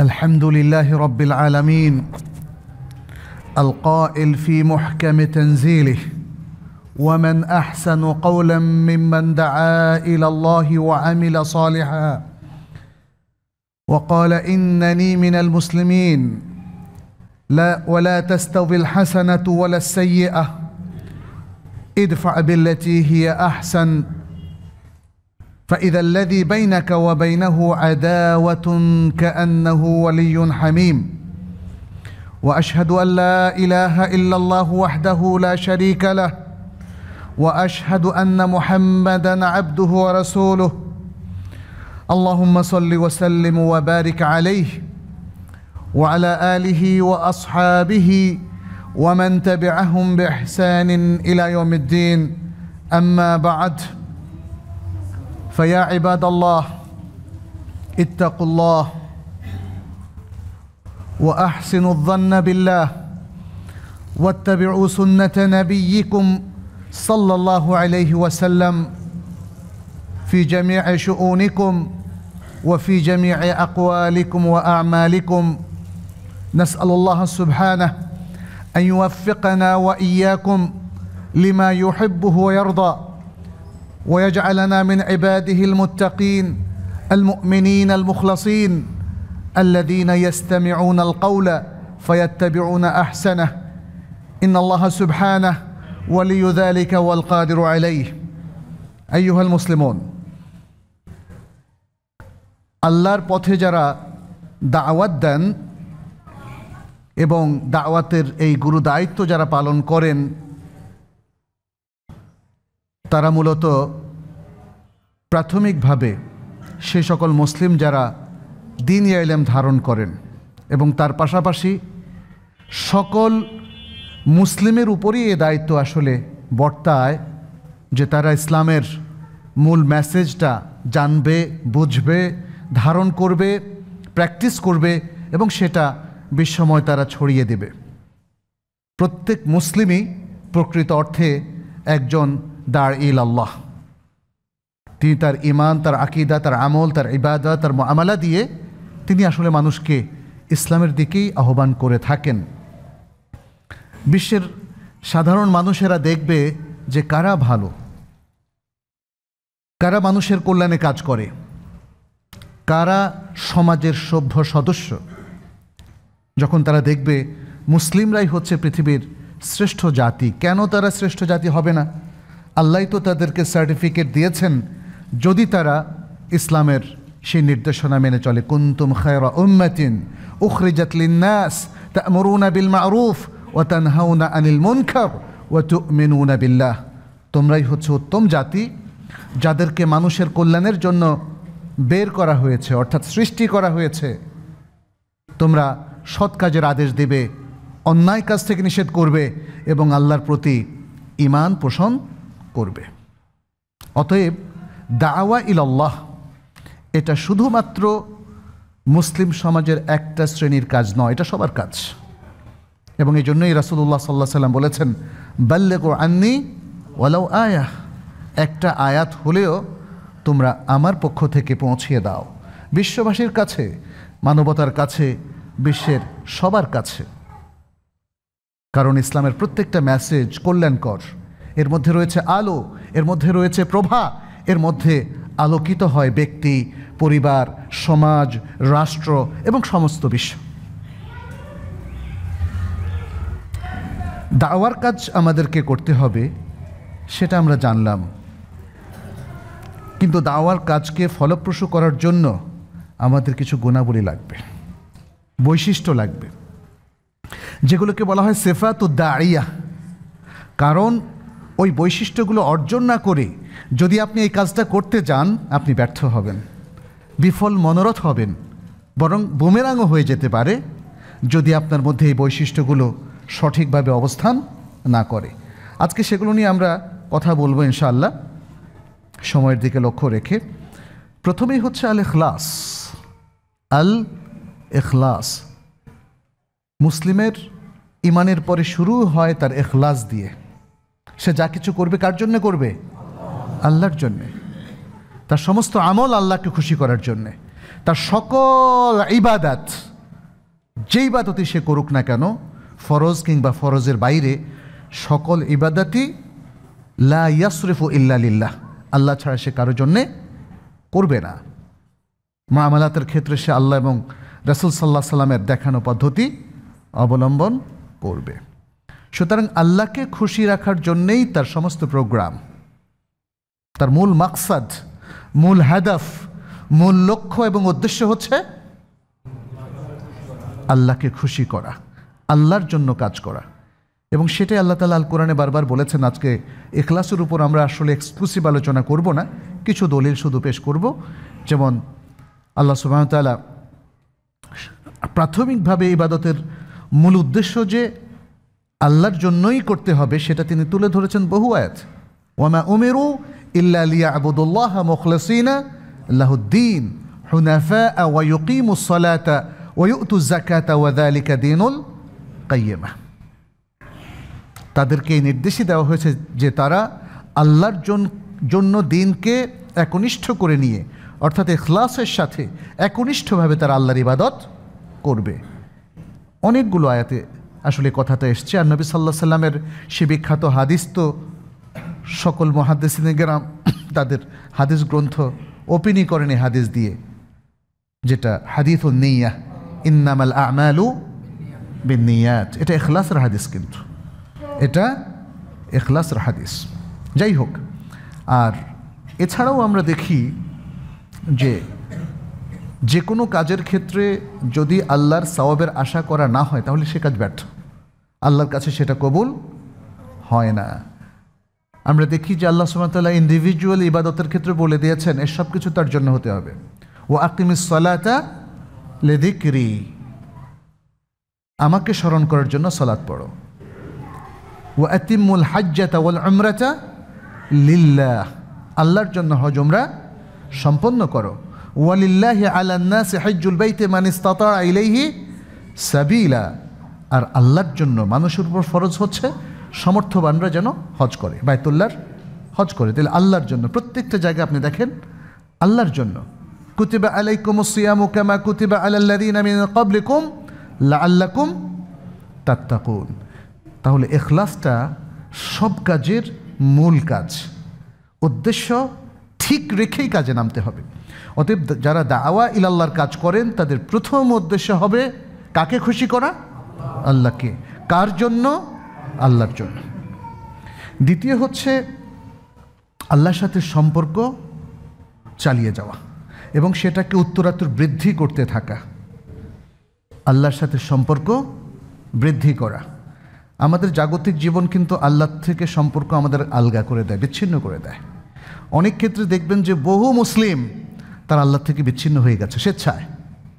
الحمد لله رب العالمين القائل في محكم تنزيله ومن احسن قولا ممن دعا الى الله وعمل صالحا وقال انني من المسلمين لا ولا تستوي الحسنه ولا السيئه ادفع بالتي هي احسن فإذا الذي بينك وبينه عداوة كأنه ولي حميم وأشهد أن لا إله إلا الله وحده لا شريك له وأشهد أن محمدا عبده ورسوله اللهم صل وسلم وبارك عليه وعلى آله وأصحابه ومن تبعهم بإحسان إلى يوم الدين أما بعد فيا عباد الله اتقوا الله واحسنوا الظن بالله واتبعوا سنه نبيكم صلى الله عليه وسلم في جميع شؤونكم وفي جميع اقوالكم واعمالكم نسال الله سبحانه ان يوفقنا واياكم لما يحبه ويرضى ويجعلنا من عباده المتقين المؤمنين المخلصين الذين يستمعون القول فيتبعون احسنه ان الله سبحانه ولي ذلك والقادر عليه ايها المسلمون আল্লাহর পথে যারা দাওয়াত দেন এবং দাওয়াতের এই গুরু দায়িত্ব যারা পালন করেন তারা মূলত প্রাথমিকভাবে সে সকল মুসলিম যারা দিন ইয়াইলেম ধারণ করেন এবং তার পাশাপাশি সকল মুসলিমের উপরই এ দায়িত্ব আসলে বর্তায় যে তারা ইসলামের মূল মেসেজটা জানবে বুঝবে ধারণ করবে প্র্যাকটিস করবে এবং সেটা বিশ্বময় তারা ছড়িয়ে দেবে প্রত্যেক মুসলিমই প্রকৃত অর্থে একজন দার ইল আল্লাহ তিনি তার ইমান তার আকিদা তার আমল তার ইবাদা তার আমালা দিয়ে তিনি আসলে মানুষকে ইসলামের দিকেই আহ্বান করে থাকেন বিশ্বের সাধারণ মানুষেরা দেখবে যে কারা ভালো কারা মানুষের কল্যাণে কাজ করে কারা সমাজের সভ্য সদস্য যখন তারা দেখবে মুসলিমরাই হচ্ছে পৃথিবীর শ্রেষ্ঠ জাতি কেন তারা শ্রেষ্ঠ জাতি হবে না আল্লাহ তো তাদেরকে সার্টিফিকেট দিয়েছেন যদি তারা ইসলামের সেই নির্দেশনা মেনে চলে কুন্তুম খায়রা উম্মাতিন উখরিজাত লিন্নাস তা'মুরুনা বিল মা'রুফ ওয়া তানহাউনা আনিল মুনকার ওয়া তু'মিনুনা বিল্লাহ তোমরাই হচ্ছে উত্তম জাতি যাদেরকে মানুষের কল্যাণের জন্য বের করা হয়েছে অর্থাৎ সৃষ্টি করা হয়েছে তোমরা সৎ কাজের আদেশ দেবে অন্যায় কাজ থেকে নিষেধ করবে এবং আল্লাহর প্রতি ইমান পোষণ করবে অতএব দাওয়া ইলাল্লাহ এটা শুধুমাত্র মুসলিম সমাজের একটা শ্রেণীর কাজ নয় এটা সবার কাজ এবং এই জন্যই রাসুল্লাহ সাল্লাহ সাল্লাম বলেছেন বাল্যকো আন্নি ওয়ালাও আয়া একটা আয়াত হলেও তোমরা আমার পক্ষ থেকে পৌঁছিয়ে দাও বিশ্ববাসীর কাছে মানবতার কাছে বিশ্বের সবার কাছে কারণ ইসলামের প্রত্যেকটা মেসেজ কল্যাণকর এর মধ্যে রয়েছে আলো এর মধ্যে রয়েছে প্রভা এর মধ্যে আলোকিত হয় ব্যক্তি পরিবার সমাজ রাষ্ট্র এবং সমস্ত বিশ্ব দাওয়ার কাজ আমাদেরকে করতে হবে সেটা আমরা জানলাম কিন্তু দাওয়ার কাজকে ফলপ্রসূ করার জন্য আমাদের কিছু গুণাবলী লাগবে বৈশিষ্ট্য লাগবে যেগুলোকে বলা হয় সেফাত ও দাঁড়িয়া কারণ ওই বৈশিষ্ট্যগুলো অর্জন না করে যদি আপনি এই কাজটা করতে যান আপনি ব্যর্থ হবেন বিফল মনোরথ হবেন বরং বুমেরাঙও হয়ে যেতে পারে যদি আপনার মধ্যে এই বৈশিষ্ট্যগুলো সঠিকভাবে অবস্থান না করে আজকে সেগুলো নিয়ে আমরা কথা বলবো ইনশাআল্লাহ সময়ের দিকে লক্ষ্য রেখে প্রথমেই হচ্ছে আল এখলাস আল এখলাস মুসলিমের ইমানের পরে শুরু হয় তার এখলাস দিয়ে সে যা কিছু করবে কার জন্য করবে আল্লাহর জন্যে তার সমস্ত আমল আল্লাহকে খুশি করার জন্যে তার সকল ইবাদাত যেই বাদতি সে করুক না কেন ফরজ কিংবা ফরজের বাইরে সকল ইবাদাতি লা ইয়াসরিফ ইল্লা লিল্লাহ আল্লাহ ছাড়া সে কারোর জন্যে করবে না মামালাতের ক্ষেত্রে সে আল্লাহ এবং রসুল সাল্লাহ সাল্লামের দেখানো পদ্ধতি অবলম্বন করবে সুতরাং আল্লাহকে খুশি রাখার জন্যেই তার সমস্ত প্রোগ্রাম তার মূল মাকসাদ মূল হাদাফ মূল লক্ষ্য এবং উদ্দেশ্য হচ্ছে আল্লাহকে খুশি করা আল্লাহর জন্য কাজ করা এবং সেটাই আল্লাহ তালা আল কোরআনে বারবার বলেছেন আজকে এখলাসের উপর আমরা আসলে এক্সক্লুসিভ আলোচনা করব না কিছু দলিল শুধু পেশ করব যেমন আল্লাহ সুবাহতালা প্রাথমিকভাবে ইবাদতের মূল উদ্দেশ্য যে আল্লাহর জন্যই করতে হবে সেটা তিনি তুলে ধরেছেন বহু আয়াত ওয়ামা উমেরু ইল্লা লিয়া আবুদুল্লাহ মুখলসিনা লাহুদ্দিন হুনাফা ওয়াইকিমু সলাতা ওয়ুতু জাকাতা ওয়াদালিকা দিনুল কাইয়েমা তাদেরকে এই নির্দেশই দেওয়া হয়েছে যে তারা আল্লাহর জন্য দিনকে একনিষ্ঠ করে নিয়ে অর্থাৎ এখলাসের সাথে একনিষ্ঠভাবে তারা আল্লাহর ইবাদত করবে অনেকগুলো আয়াতে আসলে কথাটা এসছে আর নবী সাল্লাহ সাল্লামের সে বিখ্যাত হাদিস তো সকল মহাদেসিনেগেরাম তাদের হাদিস গ্রন্থ ওপেনই করেন হাদিস দিয়ে যেটা হাদিস নেইয়া ইন্নামাল আমালু বিনিয়াত এটা এখলাসের হাদিস কিন্তু এটা এখলাসের হাদিস যাই হোক আর এছাড়াও আমরা দেখি যে যে কোনো কাজের ক্ষেত্রে যদি আল্লাহর সওয়াবের আশা করা না হয় তাহলে সে কাজ ব্যর্থ আল্লাহর কাছে সেটা কবুল হয় না আমরা দেখি যে আল্লাহ সুমতাল্লাহ ইন্ডিভিজুয়াল ইবাদতের ক্ষেত্রে বলে দিয়েছেন এসব কিছু তার জন্য হতে হবে ও আকিমিসালাতা লেদিকরি আমাকে স্মরণ করার জন্য সলাত পড়ো ও আতিমুল হাজ্জাতা ওল আমরাতা লিল্লাহ আল্লাহর জন্য হজ সম্পন্ন করো ওয়ালিল্লাহি আলান্নাসি হাজ্জুল বাইতে মান ইস্তাতা ইলাইহি সাবিলা আর আল্লাহর জন্য মানুষের উপর ফরজ হচ্ছে সমর্থবানরা যেন হজ করে বাইতুল্লাহর হজ করে তাহলে আল্লাহর জন্য প্রত্যেকটা জায়গা আপনি দেখেন আল্লাহর জন্য কুতিবা আলাইকুম সিয়ামু কামা কুতিবা আলাল্লাযিনা মিন ক্বাবলিকুম লা তাত্তাকুন তাহলে এখলাসটা সব কাজের মূল কাজ উদ্দেশ্য ঠিক রেখেই কাজে নামতে হবে অতএব যারা দাওয়া ইলাল্লার কাজ করেন তাদের প্রথম উদ্দেশ্য হবে কাকে খুশি করা আল্লাহকে কার জন্য আল্লাহর জন্য দ্বিতীয় হচ্ছে আল্লাহর সাথে সম্পর্ক চালিয়ে যাওয়া এবং সেটাকে উত্তরাত্তর বৃদ্ধি করতে থাকা আল্লাহর সাথে সম্পর্ক বৃদ্ধি করা আমাদের জাগতিক জীবন কিন্তু আল্লাহ থেকে সম্পর্ক আমাদের আলগা করে দেয় বিচ্ছিন্ন করে দেয় অনেক ক্ষেত্রে দেখবেন যে বহু মুসলিম তার আল্লাহ থেকে বিচ্ছিন্ন হয়ে গেছে স্বেচ্ছায়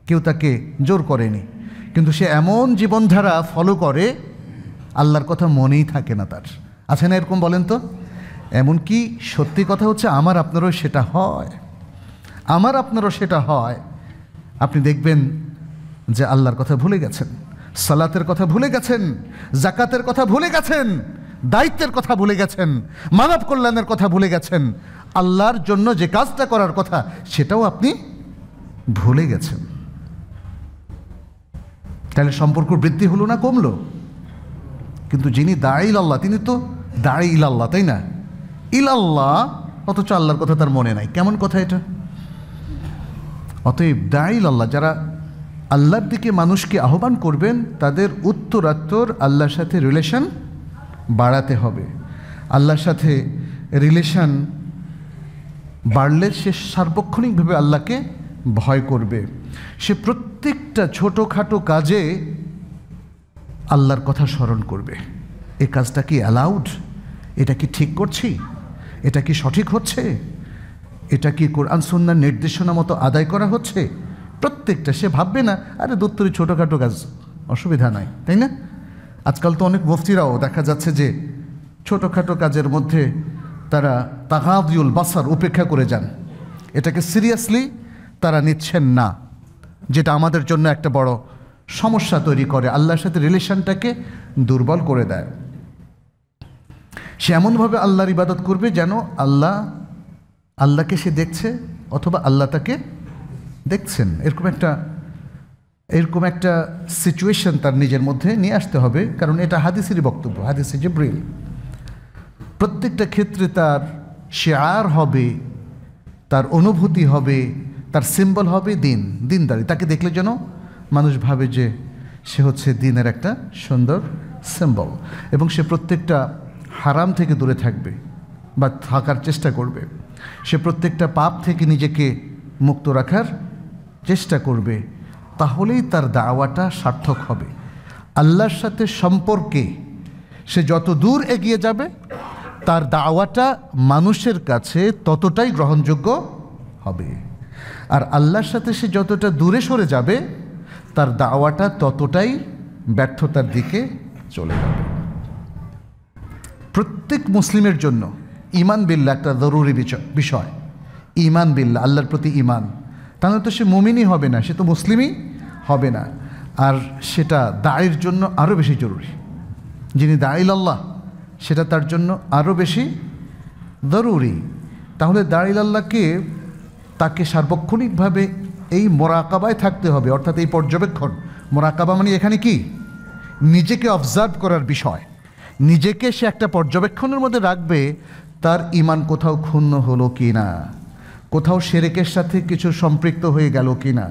কেউ তাকে জোর করেনি কিন্তু সে এমন জীবনধারা ফলো করে আল্লাহর কথা মনেই থাকে না তার আছে না এরকম বলেন তো এমনকি সত্যি কথা হচ্ছে আমার আপনারও সেটা হয় আমার আপনারও সেটা হয় আপনি দেখবেন যে আল্লাহর কথা ভুলে গেছেন সালাতের কথা ভুলে গেছেন জাকাতের কথা ভুলে গেছেন দায়িত্বের কথা ভুলে গেছেন মানব কল্যাণের কথা ভুলে গেছেন আল্লাহর জন্য যে কাজটা করার কথা সেটাও আপনি ভুলে গেছেন তাহলে সম্পর্ক বৃদ্ধি হলো না কমলো কিন্তু যিনি দাঁড়িল আল্লাহ তিনি তো ইল আল্লাহ তাই না ইল আল্লাহ অথচ আল্লাহর কথা তার মনে নাই কেমন কথা এটা অতএব দাঁড়িল আল্লাহ যারা আল্লাহর দিকে মানুষকে আহ্বান করবেন তাদের উত্তরাত্তর আল্লাহর সাথে রিলেশন বাড়াতে হবে আল্লাহর সাথে রিলেশন বাড়লে সে সার্বক্ষণিকভাবে আল্লাহকে ভয় করবে সে প্রত্যেকটা ছোটোখাটো কাজে আল্লাহর কথা স্মরণ করবে এ কাজটা কি অ্যালাউড এটা কি ঠিক করছি এটা কি সঠিক হচ্ছে এটা কি কোরআন সন্ন্যার নির্দেশনা মতো আদায় করা হচ্ছে প্রত্যেকটা সে ভাববে না আরে দত্তরি ছোটোখাটো কাজ অসুবিধা নাই তাই না আজকাল তো অনেক মুফতিরাও দেখা যাচ্ছে যে ছোটোখাটো কাজের মধ্যে তারা তাগাদিউল বাসার উপেক্ষা করে যান এটাকে সিরিয়াসলি তারা নিচ্ছেন না যেটা আমাদের জন্য একটা বড় সমস্যা তৈরি করে আল্লাহর সাথে রিলেশনটাকে দুর্বল করে দেয় সে এমনভাবে আল্লাহর ইবাদত করবে যেন আল্লাহ আল্লাহকে সে দেখছে অথবা আল্লাহ তাকে দেখছেন এরকম একটা এরকম একটা সিচুয়েশন তার নিজের মধ্যে নিয়ে আসতে হবে কারণ এটা হাদিসেরই বক্তব্য হাদিসে জিব্রিল প্রত্যেকটা ক্ষেত্রে তার সে আর হবে তার অনুভূতি হবে তার সিম্বল হবে দিন দিনদারি তাকে দেখলে যেন মানুষ ভাবে যে সে হচ্ছে দিনের একটা সুন্দর সিম্বল এবং সে প্রত্যেকটা হারাম থেকে দূরে থাকবে বা থাকার চেষ্টা করবে সে প্রত্যেকটা পাপ থেকে নিজেকে মুক্ত রাখার চেষ্টা করবে তাহলেই তার দাওয়াটা সার্থক হবে আল্লাহর সাথে সম্পর্কে সে যত দূর এগিয়ে যাবে তার দাওয়াটা মানুষের কাছে ততটাই গ্রহণযোগ্য হবে আর আল্লাহর সাথে সে যতটা দূরে সরে যাবে তার দাওয়াটা ততটাই ব্যর্থতার দিকে চলে যাবে প্রত্যেক মুসলিমের জন্য ইমান বিল্লা একটা জরুরি বিষয় ইমান বিল্লা আল্লাহর প্রতি ইমান তাহলে তো সে মুমিনই হবে না সে তো মুসলিমই হবে না আর সেটা দায়ের জন্য আরও বেশি জরুরি যিনি দায়িল আল্লাহ সেটা তার জন্য আরও বেশি জরুরি তাহলে দাঁড়িলাল্লাহকে তাকে সার্বক্ষণিকভাবে এই মোরাকাবায় থাকতে হবে অর্থাৎ এই পর্যবেক্ষণ মোরাকাবা মানে এখানে কি নিজেকে অবজার্ভ করার বিষয় নিজেকে সে একটা পর্যবেক্ষণের মধ্যে রাখবে তার ইমান কোথাও ক্ষুণ্ণ হলো কি না কোথাও সেরেকের সাথে কিছু সম্পৃক্ত হয়ে গেল কি না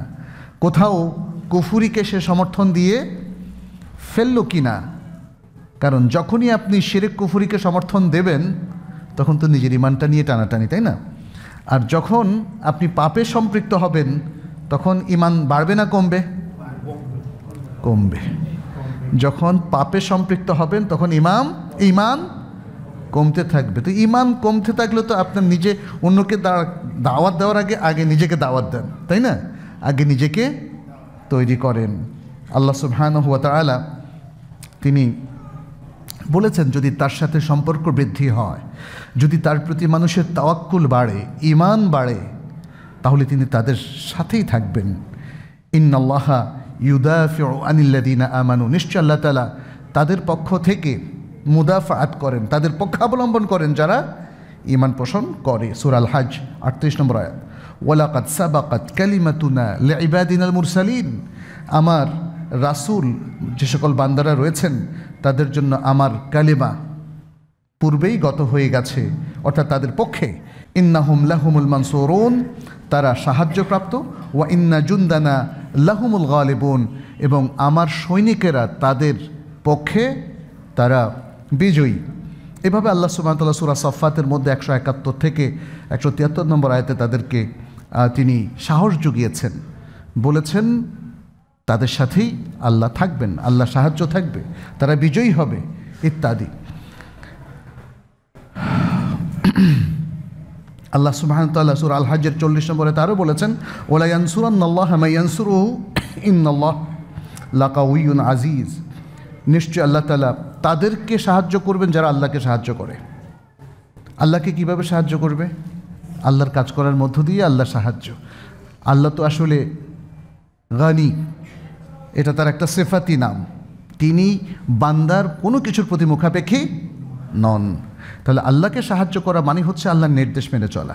কোথাও কুফুরিকে সে সমর্থন দিয়ে ফেললো কি না কারণ যখনই আপনি শেরেক কুফুরিকে সমর্থন দেবেন তখন তো নিজের ইমানটা নিয়ে টানাটানি তাই না আর যখন আপনি পাপে সম্পৃক্ত হবেন তখন ইমান বাড়বে না কমবে কমবে যখন পাপে সম্পৃক্ত হবেন তখন ইমাম ইমান কমতে থাকবে তো ইমান কমতে থাকলে তো আপনার নিজে অন্যকে দাওয়াত দেওয়ার আগে আগে নিজেকে দাওয়াত দেন তাই না আগে নিজেকে তৈরি করেন আল্লাহ সুবহান হুয়া তালা তিনি বলেছেন যদি তার সাথে সম্পর্ক বৃদ্ধি হয় যদি তার প্রতি মানুষের তাওয়াক্কুল বাড়ে ইমান বাড়ে তাহলে তিনি তাদের সাথেই থাকবেন ইন্নাল্লাহা ইউদাফি আনিল্লাদিনা আমানু নিশ্চয় আল্লাহ তালা তাদের পক্ষ থেকে মুদাফাত করেন তাদের অবলম্বন করেন যারা ইমান পোষণ করে সুরাল হাজ আটত্রিশ নম্বর আয়াত ওয়ালাকাত সাবাকাত কালিমাতুনা লেবাদিন আল মুরসালিন আমার রাসুল যে সকল বান্দারা রয়েছেন তাদের জন্য আমার কালিমা পূর্বেই গত হয়ে গেছে অর্থাৎ তাদের পক্ষে ইন্না হুম লাহুমুল মানসুরুন তারা সাহায্যপ্রাপ্ত ওয়া ইন্না জুন্দানা লাহুমুল গালিবুন এবং আমার সৈনিকেরা তাদের পক্ষে তারা বিজয়ী এভাবে আল্লাহ সুবাহতাল্লাহ সুরা সফাতের মধ্যে একশো একাত্তর থেকে একশো তিয়াত্তর নম্বর আয়তে তাদেরকে তিনি সাহস জুগিয়েছেন বলেছেন তাদের সাথেই আল্লাহ থাকবেন আল্লাহ সাহায্য থাকবে তারা বিজয়ী হবে ইত্যাদি আল্লাহ সুবাহতাল্লাহ সুর আল হাজের চল্লিশ নম্বরে তারও বলেছেন ওলায়ানসুরান্লাহ মাইয়ানসুরু ইন্নল্লাহ লাকাউন আজিজ নিশ্চয় আল্লাহ তালা তাদেরকে সাহায্য করবেন যারা আল্লাহকে সাহায্য করে আল্লাহকে কিভাবে সাহায্য করবে আল্লাহর কাজ করার মধ্য দিয়ে আল্লাহ সাহায্য আল্লাহ তো আসলে গানি এটা তার একটা সেফাতি নাম তিনি বান্দার কোনো কিছুর প্রতি মুখাপেক্ষী নন তাহলে আল্লাহকে সাহায্য করা মানে হচ্ছে আল্লাহর নির্দেশ মেনে চলা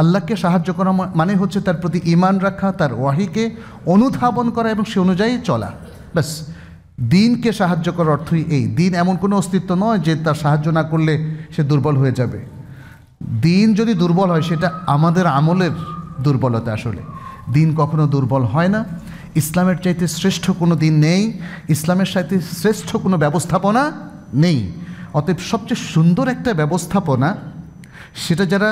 আল্লাহকে সাহায্য করা মানে হচ্ছে তার প্রতি ইমান রাখা তার ওয়াহিকে অনুধাবন করা এবং সে অনুযায়ী চলা ব্যাস দিনকে সাহায্য করার অর্থই এই দিন এমন কোনো অস্তিত্ব নয় যে তার সাহায্য না করলে সে দুর্বল হয়ে যাবে দিন যদি দুর্বল হয় সেটা আমাদের আমলের দুর্বলতা আসলে দিন কখনো দুর্বল হয় না ইসলামের চাইতে শ্রেষ্ঠ কোনো দিন নেই ইসলামের সাথে শ্রেষ্ঠ কোনো ব্যবস্থাপনা নেই অতএব সবচেয়ে সুন্দর একটা ব্যবস্থাপনা সেটা যারা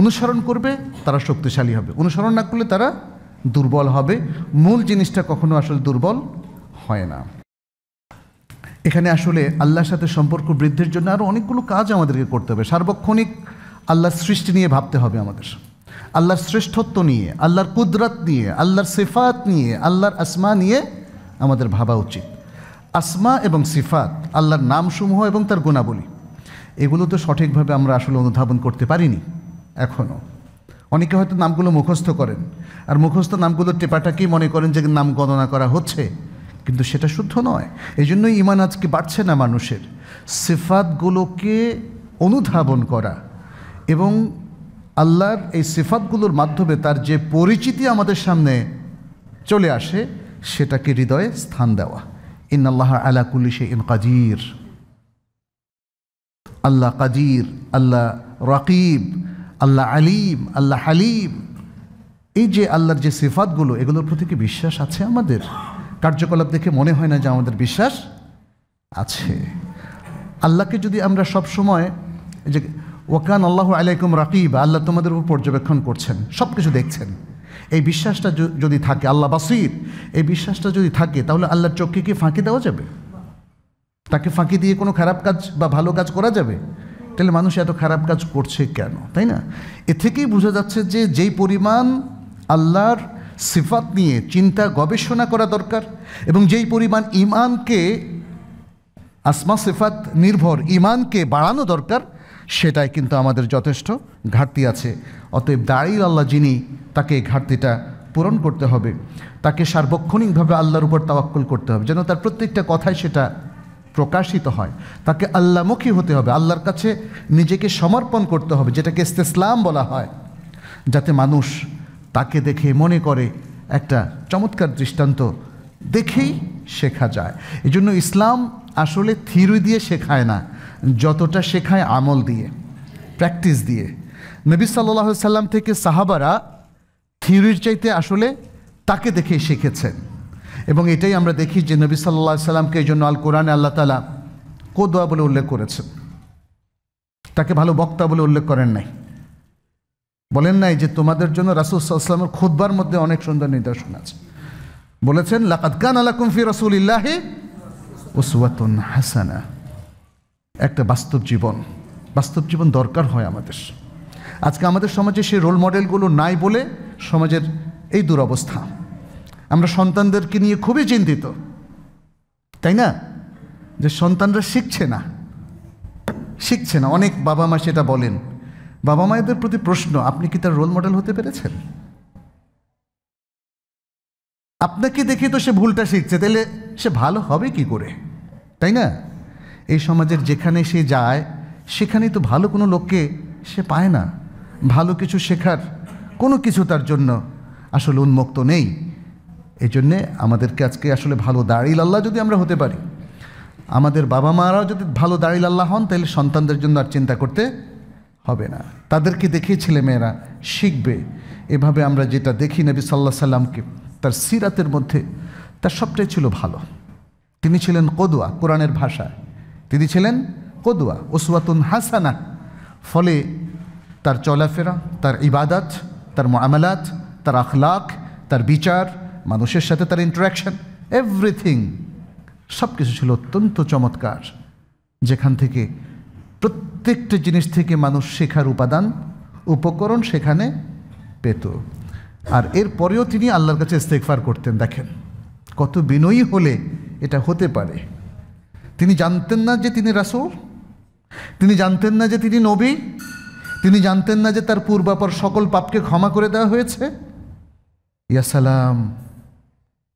অনুসরণ করবে তারা শক্তিশালী হবে অনুসরণ না করলে তারা দুর্বল হবে মূল জিনিসটা কখনো আসলে দুর্বল হয় না এখানে আসলে আল্লাহর সাথে সম্পর্ক বৃদ্ধির জন্য আরও অনেকগুলো কাজ আমাদেরকে করতে হবে সার্বক্ষণিক আল্লাহর সৃষ্টি নিয়ে ভাবতে হবে আমাদের আল্লাহর শ্রেষ্ঠত্ব নিয়ে আল্লাহর কুদরত নিয়ে আল্লাহর সিফাত নিয়ে আল্লাহর আসমা নিয়ে আমাদের ভাবা উচিত আসমা এবং সিফাত আল্লাহর নামসমূহ এবং তার গুণাবলী এগুলো তো সঠিকভাবে আমরা আসলে অনুধাবন করতে পারিনি এখনও অনেকে হয়তো নামগুলো মুখস্থ করেন আর মুখস্থ নামগুলোর টেপাটাকেই মনে করেন যে নাম গণনা করা হচ্ছে কিন্তু সেটা শুদ্ধ নয় এই জন্যই ইমান আজকে বাড়ছে না মানুষের সিফাতগুলোকে অনুধাবন করা এবং আল্লাহর এই সিফাতগুলোর মাধ্যমে তার যে পরিচিতি আমাদের সামনে চলে আসে সেটাকে হৃদয়ে স্থান দেওয়া ইন আল্লাহ আলা কুলিশে ইন কাজির আল্লাহ কাজির আল্লাহ রাকিব আল্লাহ আলিম আল্লাহ হালিম এই যে আল্লাহর যে সিফাতগুলো এগুলোর প্রতি কি বিশ্বাস আছে আমাদের কার্যকলাপ দেখে মনে হয় না যে আমাদের বিশ্বাস আছে আল্লাহকে যদি আমরা সব সময় যে ওকান আল্লাহ আলাইকুম রাকিব আল্লাহ তোমাদের উপর পর্যবেক্ষণ করছেন সব কিছু দেখছেন এই বিশ্বাসটা যদি থাকে আল্লাহ বাসির এই বিশ্বাসটা যদি থাকে তাহলে আল্লাহর চোখকে কি ফাঁকি দেওয়া যাবে তাকে ফাঁকি দিয়ে কোনো খারাপ কাজ বা ভালো কাজ করা যাবে তাহলে মানুষ এত খারাপ কাজ করছে কেন তাই না এ থেকেই বোঝা যাচ্ছে যে যেই পরিমাণ আল্লাহর সিফাত নিয়ে চিন্তা গবেষণা করা দরকার এবং যেই পরিমাণ ইমানকে আসমা সিফাত নির্ভর ইমানকে বাড়ানো দরকার সেটাই কিন্তু আমাদের যথেষ্ট ঘাটতি আছে অতএব দাঁড়িয়ে আল্লাহ যিনি তাকে ঘাটতিটা পূরণ করতে হবে তাকে সার্বক্ষণিকভাবে আল্লাহর উপর তাওয়াক্কুল করতে হবে যেন তার প্রত্যেকটা কথায় সেটা প্রকাশিত হয় তাকে আল্লামুখী হতে হবে আল্লাহর কাছে নিজেকে সমর্পণ করতে হবে যেটাকে ইস্তেসলাম বলা হয় যাতে মানুষ তাকে দেখে মনে করে একটা চমৎকার দৃষ্টান্ত দেখেই শেখা যায় এজন্য ইসলাম আসলে থিরু দিয়ে শেখায় না যতটা শেখায় আমল দিয়ে প্র্যাকটিস দিয়ে নবী সাল্লাহ সাল্লাম থেকে সাহাবারা থিওরির চাইতে আসলে তাকে দেখে শিখেছেন এবং এটাই আমরা দেখি যে নবী সাল্লাহ সাল্লামকে এই জন্য আল কোরআনে আল্লাহ তালা কোদোয়া বলে উল্লেখ করেছেন তাকে ভালো বক্তা বলে উল্লেখ করেন নাই বলেন নাই যে তোমাদের জন্য রাসুল সাল্লামের খুদ্বার মধ্যে অনেক সুন্দর নিদর্শন আছে বলেছেন লাকাত কান আলা কুমফি রসুল ইল্লাহে ওসুয়াতুন হাসানা একটা বাস্তব জীবন বাস্তব জীবন দরকার হয় আমাদের আজকে আমাদের সমাজে সেই রোল মডেলগুলো নাই বলে সমাজের এই দুরবস্থা আমরা সন্তানদেরকে নিয়ে খুবই চিন্তিত তাই না যে সন্তানরা শিখছে না শিখছে না অনেক বাবা মা সেটা বলেন বাবা মায়েদের প্রতি প্রশ্ন আপনি কি তার রোল মডেল হতে পেরেছেন আপনাকে দেখে তো সে ভুলটা শিখছে তাহলে সে ভালো হবে কি করে তাই না এই সমাজের যেখানে সে যায় সেখানেই তো ভালো কোনো লোককে সে পায় না ভালো কিছু শেখার কোনো কিছু তার জন্য আসলে উন্মুক্ত নেই এই জন্যে আমাদেরকে আজকে আসলে ভালো দাঁড়িয়ে আল্লাহ যদি আমরা হতে পারি আমাদের বাবা মারাও যদি ভালো দাঁড়িয়ে আল্লাহ হন তাহলে সন্তানদের জন্য আর চিন্তা করতে হবে না তাদেরকে দেখে ছেলেমেয়েরা শিখবে এভাবে আমরা যেটা দেখি নবী সাল্লাহ সাল্লামকে তার সিরাতের মধ্যে তার সবটাই ছিল ভালো তিনি ছিলেন কদুয়া কোরআনের ভাষায় তিনি ছিলেন কদুয়া ওসওয়াতুন হাসানা ফলে তার চলাফেরা তার ইবাদাত তার মামলাত তার আখলাক তার বিচার মানুষের সাথে তার ইন্টারাকশান এভরিথিং সব কিছু ছিল অত্যন্ত চমৎকার যেখান থেকে প্রত্যেকটা জিনিস থেকে মানুষ শেখার উপাদান উপকরণ সেখানে পেত আর এরপরেও তিনি আল্লাহর কাছে ইস্তেকফার করতেন দেখেন কত বিনয়ী হলে এটা হতে পারে তিনি জানতেন না যে তিনি রাসুল তিনি জানতেন না যে তিনি নবী তিনি জানতেন না যে তার পূর্বাপর সকল পাপকে ক্ষমা করে দেওয়া হয়েছে ইয়াসালাম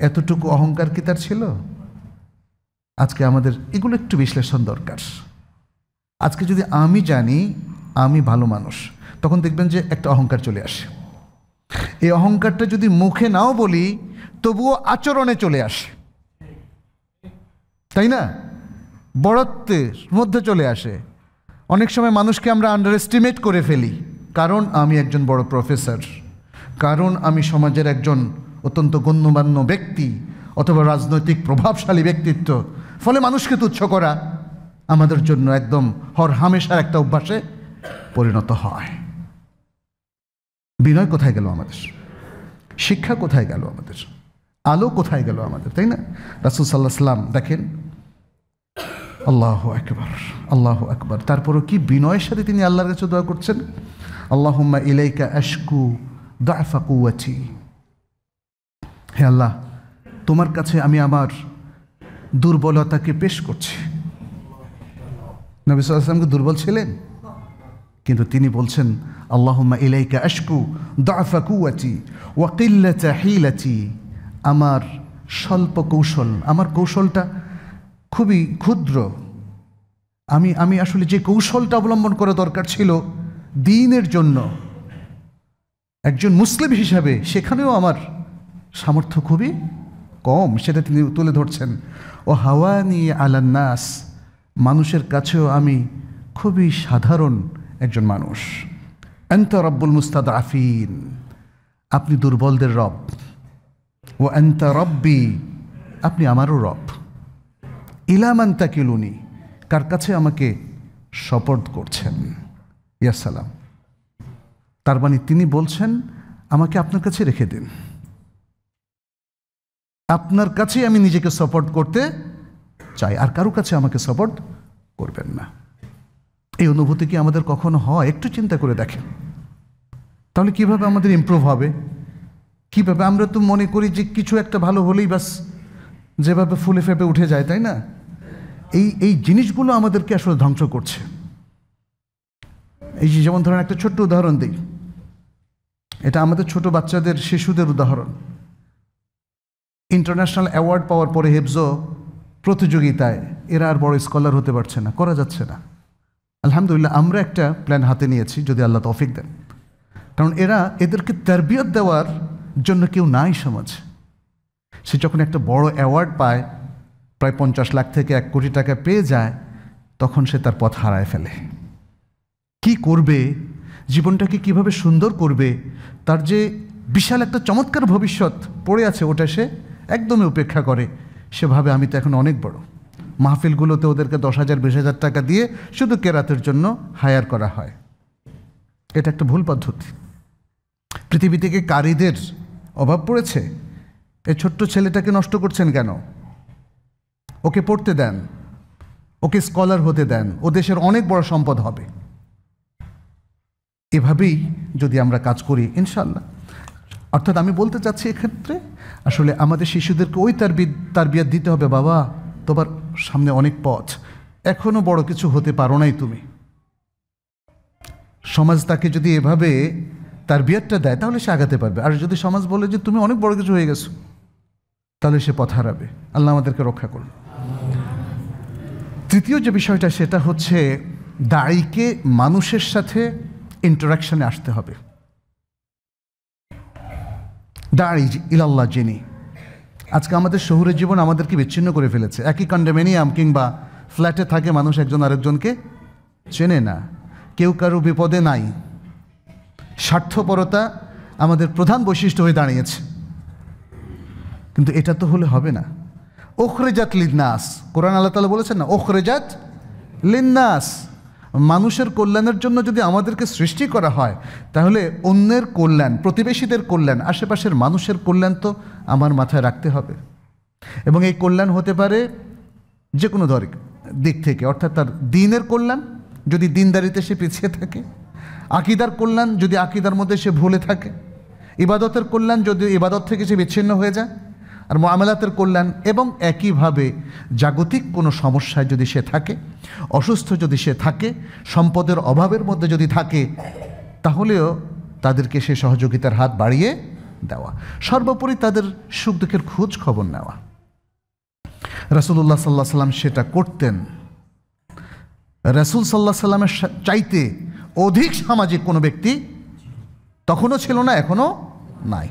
এতটুকু অহংকার কি তার ছিল আজকে আমাদের এগুলো একটু বিশ্লেষণ দরকার আজকে যদি আমি জানি আমি ভালো মানুষ তখন দেখবেন যে একটা অহংকার চলে আসে এই অহংকারটা যদি মুখে নাও বলি তবুও আচরণে চলে আসে তাই না বড়ত্বের মধ্যে চলে আসে অনেক সময় মানুষকে আমরা আন্ডার এস্টিমেট করে ফেলি কারণ আমি একজন বড় প্রফেসর কারণ আমি সমাজের একজন অত্যন্ত গণ্যমান্য ব্যক্তি অথবা রাজনৈতিক প্রভাবশালী ব্যক্তিত্ব ফলে মানুষকে তুচ্ছ করা আমাদের জন্য একদম হর হামেশার একটা অভ্যাসে পরিণত হয় বিনয় কোথায় গেল আমাদের শিক্ষা কোথায় গেল আমাদের আলো কোথায় গেল আমাদের তাই না রাসুল সাল্লাহ সাল্লাম দেখেন আল্লাহ একবার আল্লাহ একবার তারপরও কি বিনয়ের সাথে তিনি আল্লাহর কাছে দোয়া করছেন আল্লাহম্মা ইলাইকা আশকু দাফা কুয়াচি হে আল্লাহ তোমার কাছে আমি আমার দুর্বলতাকে পেশ করছি নবী সাল্লামকে দুর্বল ছিলেন কিন্তু তিনি বলছেন আল্লাহ ইলাইকা আশকু দাফা কুয়াচি ওয়াকিল্লা আছি আমার স্বল্প কৌশল আমার কৌশলটা খুবই ক্ষুদ্র আমি আমি আসলে যে কৌশলটা অবলম্বন করা দরকার ছিল দিনের জন্য একজন মুসলিম হিসাবে সেখানেও আমার সামর্থ্য খুবই কম সেটা তিনি তুলে ধরছেন ও হাওয়ানি নাস মানুষের কাছেও আমি খুবই সাধারণ একজন মানুষ অন্ত রব্বুল মুস্তাদ আফিন আপনি দুর্বলদের রব ও অন্ত রব্বি আপনি আমারও রব ইলামান তাকিলুনি কার কাছে আমাকে শপথ করছেন ইয়াসালাম তার মানে তিনি বলছেন আমাকে আপনার কাছে রেখে দিন আপনার কাছে আমি নিজেকে সাপোর্ট করতে চাই আর কারো কাছে আমাকে সাপোর্ট করবেন না এই অনুভূতি কি আমাদের কখনো হয় একটু চিন্তা করে দেখেন তাহলে কিভাবে আমাদের ইম্প্রুভ হবে কিভাবে আমরা তো মনে করি যে কিছু একটা ভালো হলেই বাস যেভাবে ফুলে ফেপে উঠে যায় তাই না এই এই জিনিসগুলো আমাদেরকে আসলে ধ্বংস করছে এই যে যেমন ধরেন একটা ছোট্ট উদাহরণ দিই এটা আমাদের ছোট বাচ্চাদের শিশুদের উদাহরণ ইন্টারন্যাশনাল অ্যাওয়ার্ড পাওয়ার পরে হেফজো প্রতিযোগিতায় এরা আর বড় স্কলার হতে পারছে না করা যাচ্ছে না আলহামদুলিল্লাহ আমরা একটা প্ল্যান হাতে নিয়েছি যদি আল্লাহ তফিক দেন কারণ এরা এদেরকে তারবিয়ত দেওয়ার জন্য কেউ নাই সমাজে সে যখন একটা বড় অ্যাওয়ার্ড পায় প্রায় পঞ্চাশ লাখ থেকে এক কোটি টাকা পেয়ে যায় তখন সে তার পথ হারায় ফেলে কি করবে জীবনটাকে কিভাবে সুন্দর করবে তার যে বিশাল একটা চমৎকার ভবিষ্যৎ পড়ে আছে ওটা সে একদমই উপেক্ষা করে সেভাবে আমি তো এখন অনেক বড় মাহফিলগুলোতে ওদেরকে দশ হাজার বিশ হাজার টাকা দিয়ে শুধু কেরাতের জন্য হায়ার করা হয় এটা একটা ভুল পদ্ধতি পৃথিবী থেকে কারীদের অভাব পড়েছে এই ছোট্ট ছেলেটাকে নষ্ট করছেন কেন ওকে পড়তে দেন ওকে স্কলার হতে দেন ও দেশের অনেক বড় সম্পদ হবে এভাবেই যদি আমরা কাজ করি ইনশাল্লাহ অর্থাৎ আমি বলতে চাচ্ছি এক্ষেত্রে আসলে আমাদের শিশুদেরকে ওই তার তার বিয়ার দিতে হবে বাবা তোমার সামনে অনেক পথ এখনও বড় কিছু হতে পারো নাই তুমি সমাজ তাকে যদি এভাবে তার বিয়ারটা দেয় তাহলে সে আগাতে পারবে আর যদি সমাজ বলে যে তুমি অনেক বড় কিছু হয়ে গেছো তাহলে সে পথ হারাবে আল্লাহ আমাদেরকে রক্ষা করুন তৃতীয় যে বিষয়টা সেটা হচ্ছে দাড়িকে মানুষের সাথে ইন্টারাকশানে আসতে হবে দাড়ি ইলাল্লাহ যিনি আজকে আমাদের শহুরের জীবন আমাদেরকে বিচ্ছিন্ন করে ফেলেছে একই কন্ডেমিনিয়াম কিংবা ফ্ল্যাটে থাকে মানুষ একজন আরেকজনকে চেনে না কেউ কারো বিপদে নাই স্বার্থপরতা আমাদের প্রধান বৈশিষ্ট্য হয়ে দাঁড়িয়েছে কিন্তু এটা তো হলে হবে না ওখরেজাত লিন্নাস কোরআন আল্লাহ তালা বলেছেন না ওখরেজাত লিন্নাস মানুষের কল্যাণের জন্য যদি আমাদেরকে সৃষ্টি করা হয় তাহলে অন্যের কল্যাণ প্রতিবেশীদের কল্যাণ আশেপাশের মানুষের কল্যাণ তো আমার মাথায় রাখতে হবে এবং এই কল্যাণ হতে পারে যে কোনো দর দিক থেকে অর্থাৎ তার দিনের কল্যাণ যদি দিনদারিতে সে পিছিয়ে থাকে আকিদার কল্যাণ যদি আকিদার মধ্যে সে ভুলে থাকে ইবাদতের কল্যাণ যদি ইবাদত থেকে সে বিচ্ছিন্ন হয়ে যায় আর মোয়ামেলাতের কল্যাণ এবং একইভাবে জাগতিক কোনো সমস্যায় যদি সে থাকে অসুস্থ যদি সে থাকে সম্পদের অভাবের মধ্যে যদি থাকে তাহলেও তাদেরকে সে সহযোগিতার হাত বাড়িয়ে দেওয়া সর্বোপরি তাদের সুখ দুঃখের খোঁজ খবর নেওয়া রাসুল্লাহ সাল্লাহ সাল্লাম সেটা করতেন রাসুল সাল্লাহ সাল্লামের চাইতে অধিক সামাজিক কোনো ব্যক্তি তখনও ছিল না এখনও নাই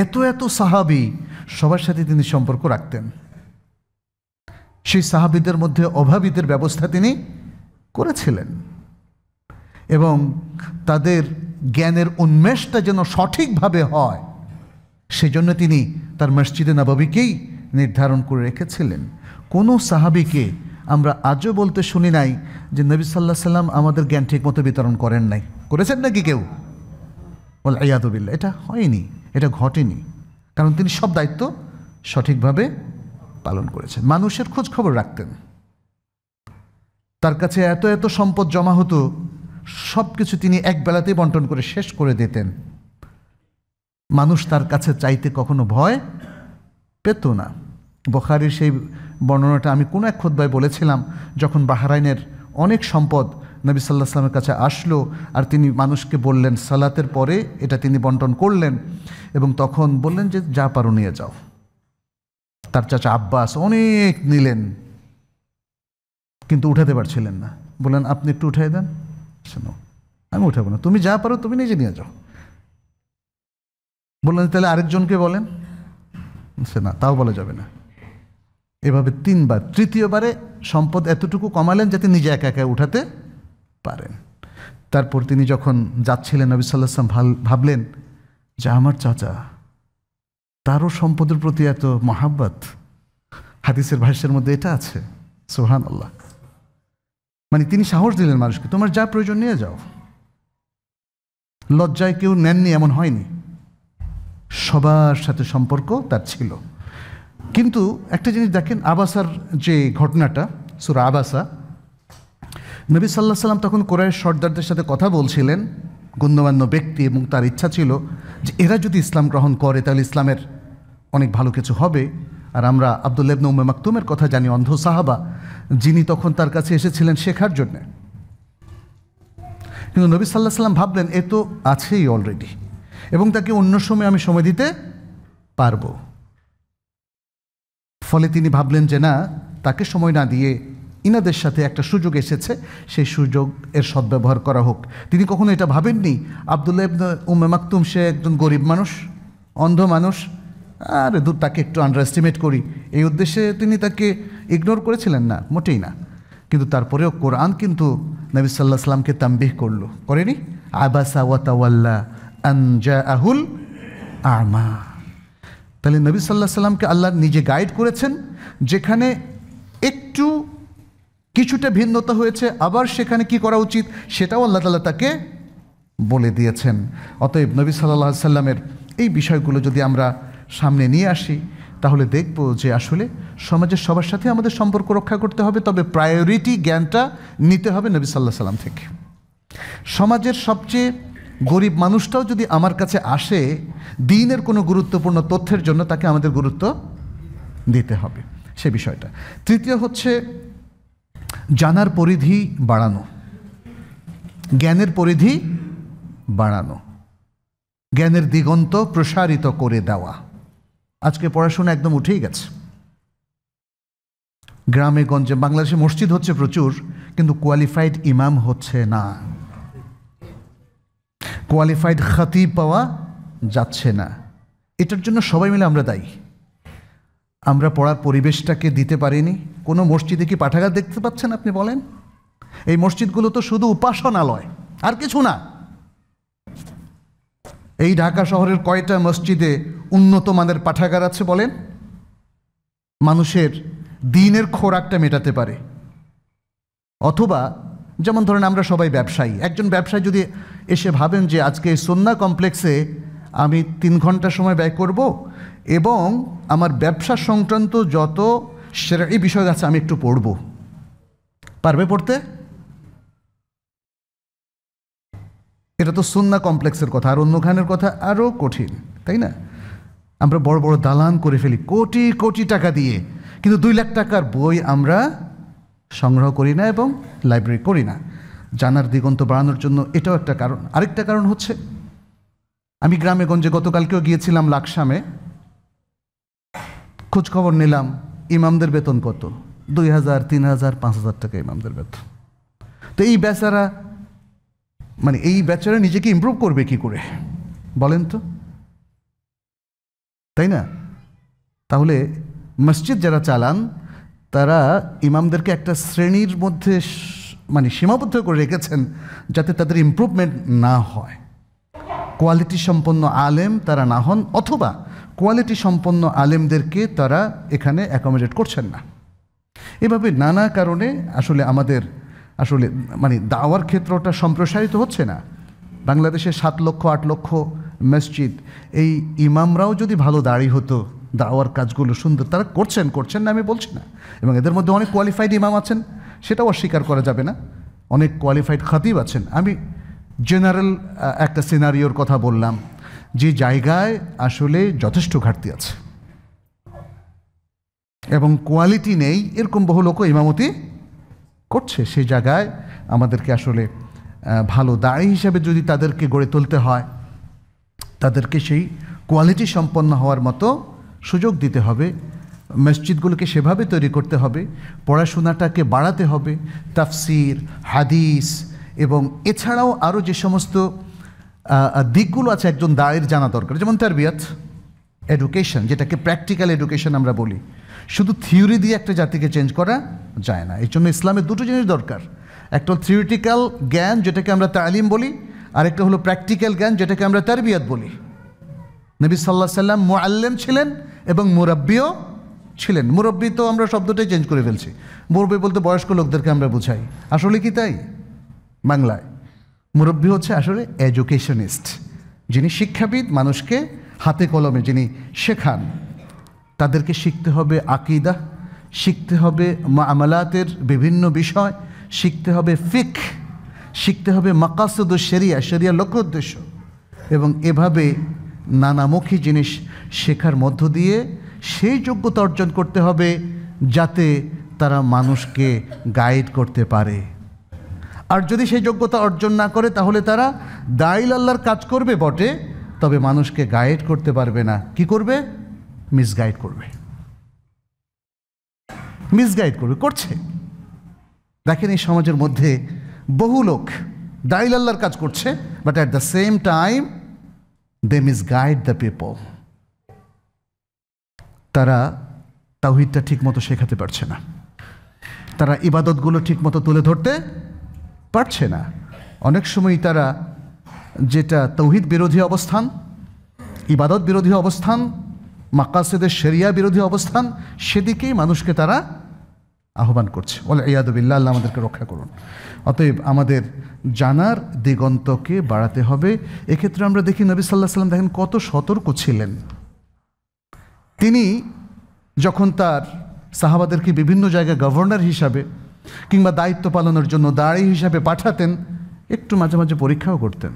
এত এত সাহাবি সবার সাথে তিনি সম্পর্ক রাখতেন সেই সাহাবিদের মধ্যে অভাবীদের ব্যবস্থা তিনি করেছিলেন এবং তাদের জ্ঞানের উন্মেষটা যেন সঠিকভাবে হয় সেজন্য তিনি তার মসজিদে নবাবিকেই নির্ধারণ করে রেখেছিলেন কোনো সাহাবিকে আমরা আজও বলতে শুনি নাই যে নবী সাল্লাহ সাল্লাম আমাদের জ্ঞান ঠিক মতো বিতরণ করেন নাই করেছেন নাকি কেউ বল আয়াদবিল্লা এটা হয়নি এটা ঘটেনি কারণ তিনি সব দায়িত্ব সঠিকভাবে পালন করেছেন মানুষের খোঁজ খবর রাখতেন তার কাছে এত এত সম্পদ জমা হতো সব কিছু তিনি এক বেলাতেই বন্টন করে শেষ করে দিতেন মানুষ তার কাছে চাইতে কখনো ভয় পেত না বখারির সেই বর্ণনাটা আমি কোনো এক খোদ্ায় বলেছিলাম যখন বাহারাইনের অনেক সম্পদ নবী সাল্লাহ সাল্লামের কাছে আসলো আর তিনি মানুষকে বললেন সালাতের পরে এটা তিনি বন্টন করলেন এবং তখন বললেন যে যা পারো নিয়ে যাও তার চাচা আব্বাস অনেক নিলেন কিন্তু উঠাতে পারছিলেন না বললেন আপনি একটু উঠাই দেন শোনো আমি উঠাবো না তুমি যা পারো তুমি নিজে নিয়ে যাও বললেন তাহলে আরেকজনকে বলেন সে না তাও বলা যাবে না এভাবে তিনবার তৃতীয়বারে সম্পদ এতটুকু কমালেন যাতে নিজে একা একা উঠাতে পারেন তারপর তিনি যখন যাচ্ছিলেন নবী সাল্লাম ভাবলেন যে আমার চাচা তারও সম্পদের প্রতি এত মহাব্বত হাদিসের ভাষ্যের মধ্যে এটা আছে সোহান আল্লাহ মানে তিনি সাহস দিলেন মানুষকে তোমার যা প্রয়োজন নিয়ে যাও লজ্জায় কেউ নেননি এমন হয়নি সবার সাথে সম্পর্ক তার ছিল কিন্তু একটা জিনিস দেখেন আবাসার যে ঘটনাটা সুরা আবাসা নবী সাল্লাহ সাল্লাম তখন কোরআয়ের সর্দারদের সাথে কথা বলছিলেন গণ্যমান্য ব্যক্তি এবং তার ইচ্ছা ছিল যে এরা যদি ইসলাম গ্রহণ করে তাহলে ইসলামের অনেক ভালো কিছু হবে আর আমরা আবদুল্লাবন উম্মে মাকতুমের কথা জানি অন্ধ সাহাবা যিনি তখন তার কাছে এসেছিলেন শেখার জন্যে কিন্তু নবী সাল্লাহ সাল্লাম ভাবলেন এ তো আছেই অলরেডি এবং তাকে অন্য সময় আমি সময় দিতে পারবো ফলে তিনি ভাবলেন যে না তাকে সময় না দিয়ে ইনাদের সাথে একটা সুযোগ এসেছে সেই সুযোগ এর সদ্ব্যবহার করা হোক তিনি কখনো এটা ভাবেননি আবদুল্লাহ ইবনে উমে মাকতুম সে একজন গরিব মানুষ অন্ধ মানুষ আর দূর তাকে একটু আন্ডার এস্টিমেট করি এই উদ্দেশ্যে তিনি তাকে ইগনোর করেছিলেন না মোটেই না কিন্তু তারপরেও কোরআন কিন্তু নবী সাল্লাহ সাল্লামকে তাম্বিহ করলো করেনি আবাসা ওয়াতাওয়াল্লা আনজা আহুল আমা তাহলে নবী সাল্লাহ সাল্লামকে আল্লাহ নিজে গাইড করেছেন যেখানে একটু কিছুটা ভিন্নতা হয়েছে আবার সেখানে কি করা উচিত সেটাও আল্লাহ তালা তাকে বলে দিয়েছেন অতএব নবী সাল্লাহ সাল্লামের এই বিষয়গুলো যদি আমরা সামনে নিয়ে আসি তাহলে দেখব যে আসলে সমাজের সবার সাথে আমাদের সম্পর্ক রক্ষা করতে হবে তবে প্রায়োরিটি জ্ঞানটা নিতে হবে নবী সাল্লাহ সাল্লাম থেকে সমাজের সবচেয়ে গরিব মানুষটাও যদি আমার কাছে আসে দিনের কোনো গুরুত্বপূর্ণ তথ্যের জন্য তাকে আমাদের গুরুত্ব দিতে হবে সে বিষয়টা তৃতীয় হচ্ছে জানার পরিধি বাড়ানো জ্ঞানের পরিধি বাড়ানো জ্ঞানের দিগন্ত প্রসারিত করে দেওয়া আজকে পড়াশোনা একদম উঠেই গেছে গ্রামে গঞ্জে বাংলাদেশে মসজিদ হচ্ছে প্রচুর কিন্তু কোয়ালিফাইড ইমাম হচ্ছে না কোয়ালিফাইড খাতি পাওয়া যাচ্ছে না এটার জন্য সবাই মিলে আমরা দায়ী আমরা পড়ার পরিবেশটাকে দিতে পারিনি কোনো মসজিদে কি পাঠাগার দেখতে পাচ্ছেন আপনি বলেন এই মসজিদগুলো তো শুধু উপাসনালয় আর কিছু না এই ঢাকা শহরের কয়টা মসজিদে উন্নত মানের পাঠাগার আছে বলেন মানুষের দিনের খোরাকটা মেটাতে পারে অথবা যেমন ধরেন আমরা সবাই ব্যবসায়ী একজন ব্যবসায়ী যদি এসে ভাবেন যে আজকে সন্না কমপ্লেক্সে আমি তিন ঘন্টা সময় ব্যয় করব এবং আমার ব্যবসা সংক্রান্ত যত এই বিষয় আছে আমি একটু পড়ব পারবে পড়তে এটা তো সুন্না কমপ্লেক্সের কথা আর অন্যখানের কথা আরও কঠিন তাই না আমরা বড় বড় দালান করে ফেলি কোটি কোটি টাকা দিয়ে কিন্তু দুই লাখ টাকার বই আমরা সংগ্রহ করি না এবং লাইব্রেরি করি না জানার দিগন্ত বাড়ানোর জন্য এটাও একটা কারণ আরেকটা কারণ হচ্ছে আমি গ্রামে গঞ্জে গতকালকেও গিয়েছিলাম লাকসামে খোঁজখবর নিলাম ইমামদের বেতন কত দুই হাজার তিন হাজার পাঁচ হাজার টাকা ইমামদের বেতন তো এই বেচারা মানে এই বেচারা নিজেকে ইম্প্রুভ করবে কি করে বলেন তো তাই না তাহলে মসজিদ যারা চালান তারা ইমামদেরকে একটা শ্রেণীর মধ্যে মানে সীমাবদ্ধ করে রেখেছেন যাতে তাদের ইম্প্রুভমেন্ট না হয় কোয়ালিটি সম্পন্ন আলেম তারা না হন অথবা কোয়ালিটি সম্পন্ন আলেমদেরকে তারা এখানে অ্যাকোমোডেট করছেন না এভাবে নানা কারণে আসলে আমাদের আসলে মানে দাওয়ার ক্ষেত্রটা সম্প্রসারিত হচ্ছে না বাংলাদেশে সাত লক্ষ আট লক্ষ মসজিদ এই ইমামরাও যদি ভালো দাঁড়ি হতো দাওয়ার কাজগুলো সুন্দর তারা করছেন করছেন না আমি বলছি না এবং এদের মধ্যে অনেক কোয়ালিফাইড ইমাম আছেন সেটাও অস্বীকার করা যাবে না অনেক কোয়ালিফাইড খাতিব আছেন আমি জেনারেল একটা সিনারিওর কথা বললাম যে জায়গায় আসলে যথেষ্ট ঘাটতি আছে এবং কোয়ালিটি নেই এরকম বহু লোক ইমামতি করছে সেই জায়গায় আমাদেরকে আসলে ভালো দায়ী হিসাবে যদি তাদেরকে গড়ে তুলতে হয় তাদেরকে সেই কোয়ালিটি সম্পন্ন হওয়ার মতো সুযোগ দিতে হবে মসজিদগুলোকে সেভাবে তৈরি করতে হবে পড়াশোনাটাকে বাড়াতে হবে তাফসির হাদিস এবং এছাড়াও আরও যে সমস্ত দিকগুলো আছে একজন দায়ের জানা দরকার যেমন বিয়াত এডুকেশন যেটাকে প্র্যাকটিক্যাল এডুকেশন আমরা বলি শুধু থিওরি দিয়ে একটা জাতিকে চেঞ্জ করা যায় না এর জন্য ইসলামের দুটো জিনিস দরকার একটা থিওরিটিক্যাল জ্ঞান যেটাকে আমরা তালিম বলি আর একটা হলো প্র্যাকটিক্যাল জ্ঞান যেটাকে আমরা বিয়াত বলি নবী সাল্লাহ সাল্লাম মোয়াল্লেম ছিলেন এবং মুরব্বীও ছিলেন মুরব্বি তো আমরা শব্দটাই চেঞ্জ করে ফেলছি মুরব্বি বলতে বয়স্ক লোকদেরকে আমরা বুঝাই আসলে কি তাই বাংলায় মুরব্বী হচ্ছে আসলে এডুকেশনিস্ট যিনি শিক্ষাবিদ মানুষকে হাতে কলমে যিনি শেখান তাদেরকে শিখতে হবে আকিদা শিখতে হবে আমালাতের বিভিন্ন বিষয় শিখতে হবে ফিক শিখতে হবে মাকাসুদ শেরিয়া শেরিয়া লক্ষ্য উদ্দেশ্য এবং এভাবে নানামুখী জিনিস শেখার মধ্য দিয়ে সেই যোগ্যতা অর্জন করতে হবে যাতে তারা মানুষকে গাইড করতে পারে আর যদি সেই যোগ্যতা অর্জন না করে তাহলে তারা দাইল আল্লাহর কাজ করবে বটে তবে মানুষকে গাইড করতে পারবে না কি করবে মিসগাইড করবে মিসগাইড করবে করছে দেখেন এই সমাজের মধ্যে বহু লোক দাইল আল্লাহর কাজ করছে but at the same time they misguide the people তারা তাহিদটা ঠিকমতো শেখাতে পারছে না তারা ইবাদতগুলো ঠিকমতো তুলে ধরতে পারছে না অনেক সময় তারা যেটা তৌহিদ বিরোধী অবস্থান ইবাদত বিরোধী অবস্থান মাকাসেদের শেরিয়া বিরোধী অবস্থান সেদিকেই মানুষকে তারা আহ্বান করছে বলে ইয়াদবিল্লা আল্লাহ আমাদেরকে রক্ষা করুন অতএব আমাদের জানার দিগন্তকে বাড়াতে হবে এক্ষেত্রে আমরা দেখি নবী সাল্লাহ সাল্লাম দেখেন কত সতর্ক ছিলেন তিনি যখন তার সাহাবাদেরকে বিভিন্ন জায়গায় গভর্নর হিসাবে কিংবা দায়িত্ব পালনের জন্য দাঁড়ি হিসাবে পাঠাতেন একটু মাঝে মাঝে পরীক্ষাও করতেন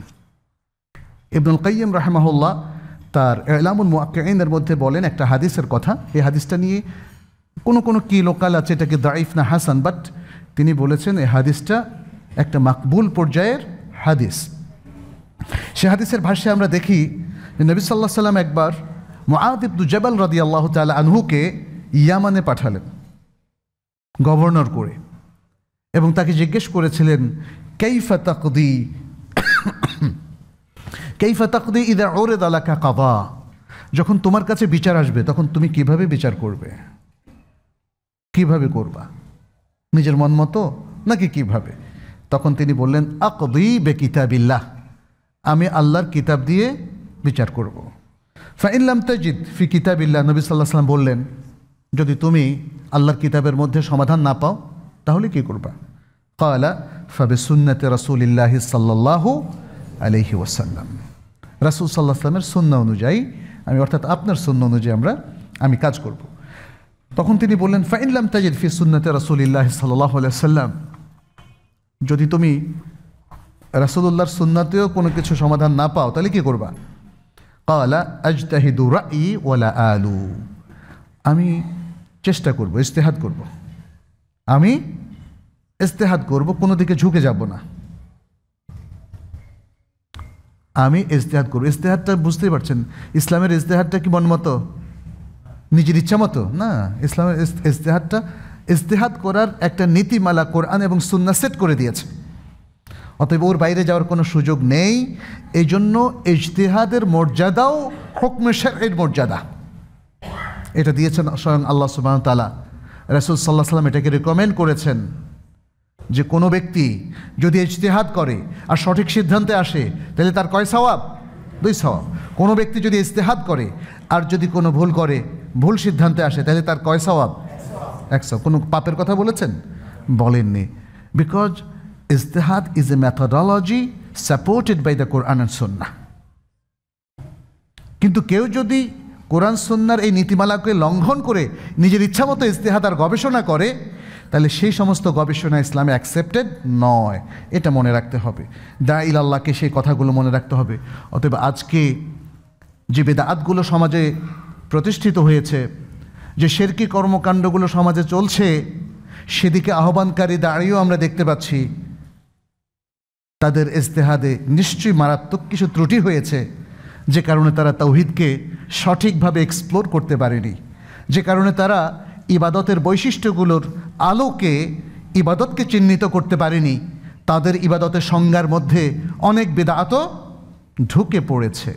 ইবনুল কাইম রাহমাহুল্লাহ তার এলামুল মুআকেইনের মধ্যে বলেন একটা হাদিসের কথা এই হাদিসটা নিয়ে কোনো কোনো কি লোকাল আছে এটাকে দাইফ না হাসান বাট তিনি বলেছেন এই হাদিসটা একটা মাকবুল পর্যায়ের হাদিস সে হাদিসের ভাষ্যে আমরা দেখি নবী সাল্লাহ সাল্লাম একবার মহাদিবদু জবাল রাদি আল্লাহ তাল আনহুকে ইয়ামানে পাঠালেন গভর্নর করে এবং তাকে জিজ্ঞেস করেছিলেন কেইফা তাকদি কেইফা তাকদি ইদা ওরে কা কাবা যখন তোমার কাছে বিচার আসবে তখন তুমি কিভাবে বিচার করবে কিভাবে করবা নিজের মন মতো নাকি কিভাবে তখন তিনি বললেন আকদি বে কিতাবিল্লাহ আমি আল্লাহর কিতাব দিয়ে বিচার করব ফাইনলাম তাজিদ ফি কিতাবিল্লাহ নবী সাল্লাহ সাল্লাম বললেন যদি তুমি আল্লাহর কিতাবের মধ্যে সমাধান না পাও তাহলে কি করবা কালা ফাবে সুন্নাতে রসুলিল্লাহ সাল্লাহ আলহি ওয়াসাল্লাম রাসুল সাল্লাহ সাল্লামের সুন্ন অনুযায়ী আমি অর্থাৎ আপনার সুন্ন অনুযায়ী আমরা আমি কাজ করব। তখন তিনি বললেন ফাইনলাম তাজিদ ফি সুন্নাতে রসুলিল্লাহ সাল্লাহ সাল্লাম যদি তুমি রাসুলুল্লাহর সুন্নাতেও কোনো কিছু সমাধান না পাও তাহলে কী করবা কালা আজতাহিদু ই ওয়ালা আলু আমি চেষ্টা করব ইস্তেহাদ করবো আমি ইস্তেহাত করব কোনো দিকে ঝুঁকে যাব না আমি ইজতেহাত করব ইস্তেহারটা বুঝতেই পারছেন ইসলামের ইজতেহাতটা কি মনমত নিজের ইচ্ছা মতো না ইসলামের ইজতেহাতটা ইস্তেহাত করার একটা নীতিমালা কোরআন এবং সুন্না সেট করে দিয়েছে অতএব ওর বাইরে যাওয়ার কোনো সুযোগ নেই এই জন্য ইজতেহাদের মর্যাদাও হকমেশের এর মর্যাদা এটা দিয়েছেন স্বয়ং আল্লাহ সুবাহ তালা রাসুল সাল্লাহ সাল্লাম এটাকে রেকমেন্ড করেছেন যে কোনো ব্যক্তি যদি ইজতেহাদ করে আর সঠিক সিদ্ধান্তে আসে তাহলে তার কয় স্বভাব দুই সওয়াব কোনো ব্যক্তি যদি ইজতেহাদ করে আর যদি কোনো ভুল করে ভুল সিদ্ধান্তে আসে তাহলে তার কয় সওয়াব এক কোনো পাপের কথা বলেছেন বলেননি বিকজ ইজতেহাদ is a methodology supported by the Quran সন্না কিন্তু কেউ যদি কোরআন সন্ন্যার এই নীতিমালাকে লঙ্ঘন করে নিজের ইচ্ছামতো ইস্তেহাত আর গবেষণা করে তাহলে সেই সমস্ত গবেষণা ইসলামে অ্যাকসেপ্টেড নয় এটা মনে রাখতে হবে দা আল্লাহকে সেই কথাগুলো মনে রাখতে হবে অতএব আজকে যে বেদাতগুলো সমাজে প্রতিষ্ঠিত হয়েছে যে শেরকি কর্মকাণ্ডগুলো সমাজে চলছে সেদিকে আহ্বানকারী দাঁড়িয়েও আমরা দেখতে পাচ্ছি তাদের ইস্তেহাদে নিশ্চয়ই মারাত্মক কিছু ত্রুটি হয়েছে যে কারণে তারা তৌহিদকে সঠিকভাবে এক্সপ্লোর করতে পারেনি যে কারণে তারা ইবাদতের বৈশিষ্ট্যগুলোর আলোকে ইবাদতকে চিহ্নিত করতে পারেনি তাদের ইবাদতের সংজ্ঞার মধ্যে অনেক বেদাত ঢুকে পড়েছে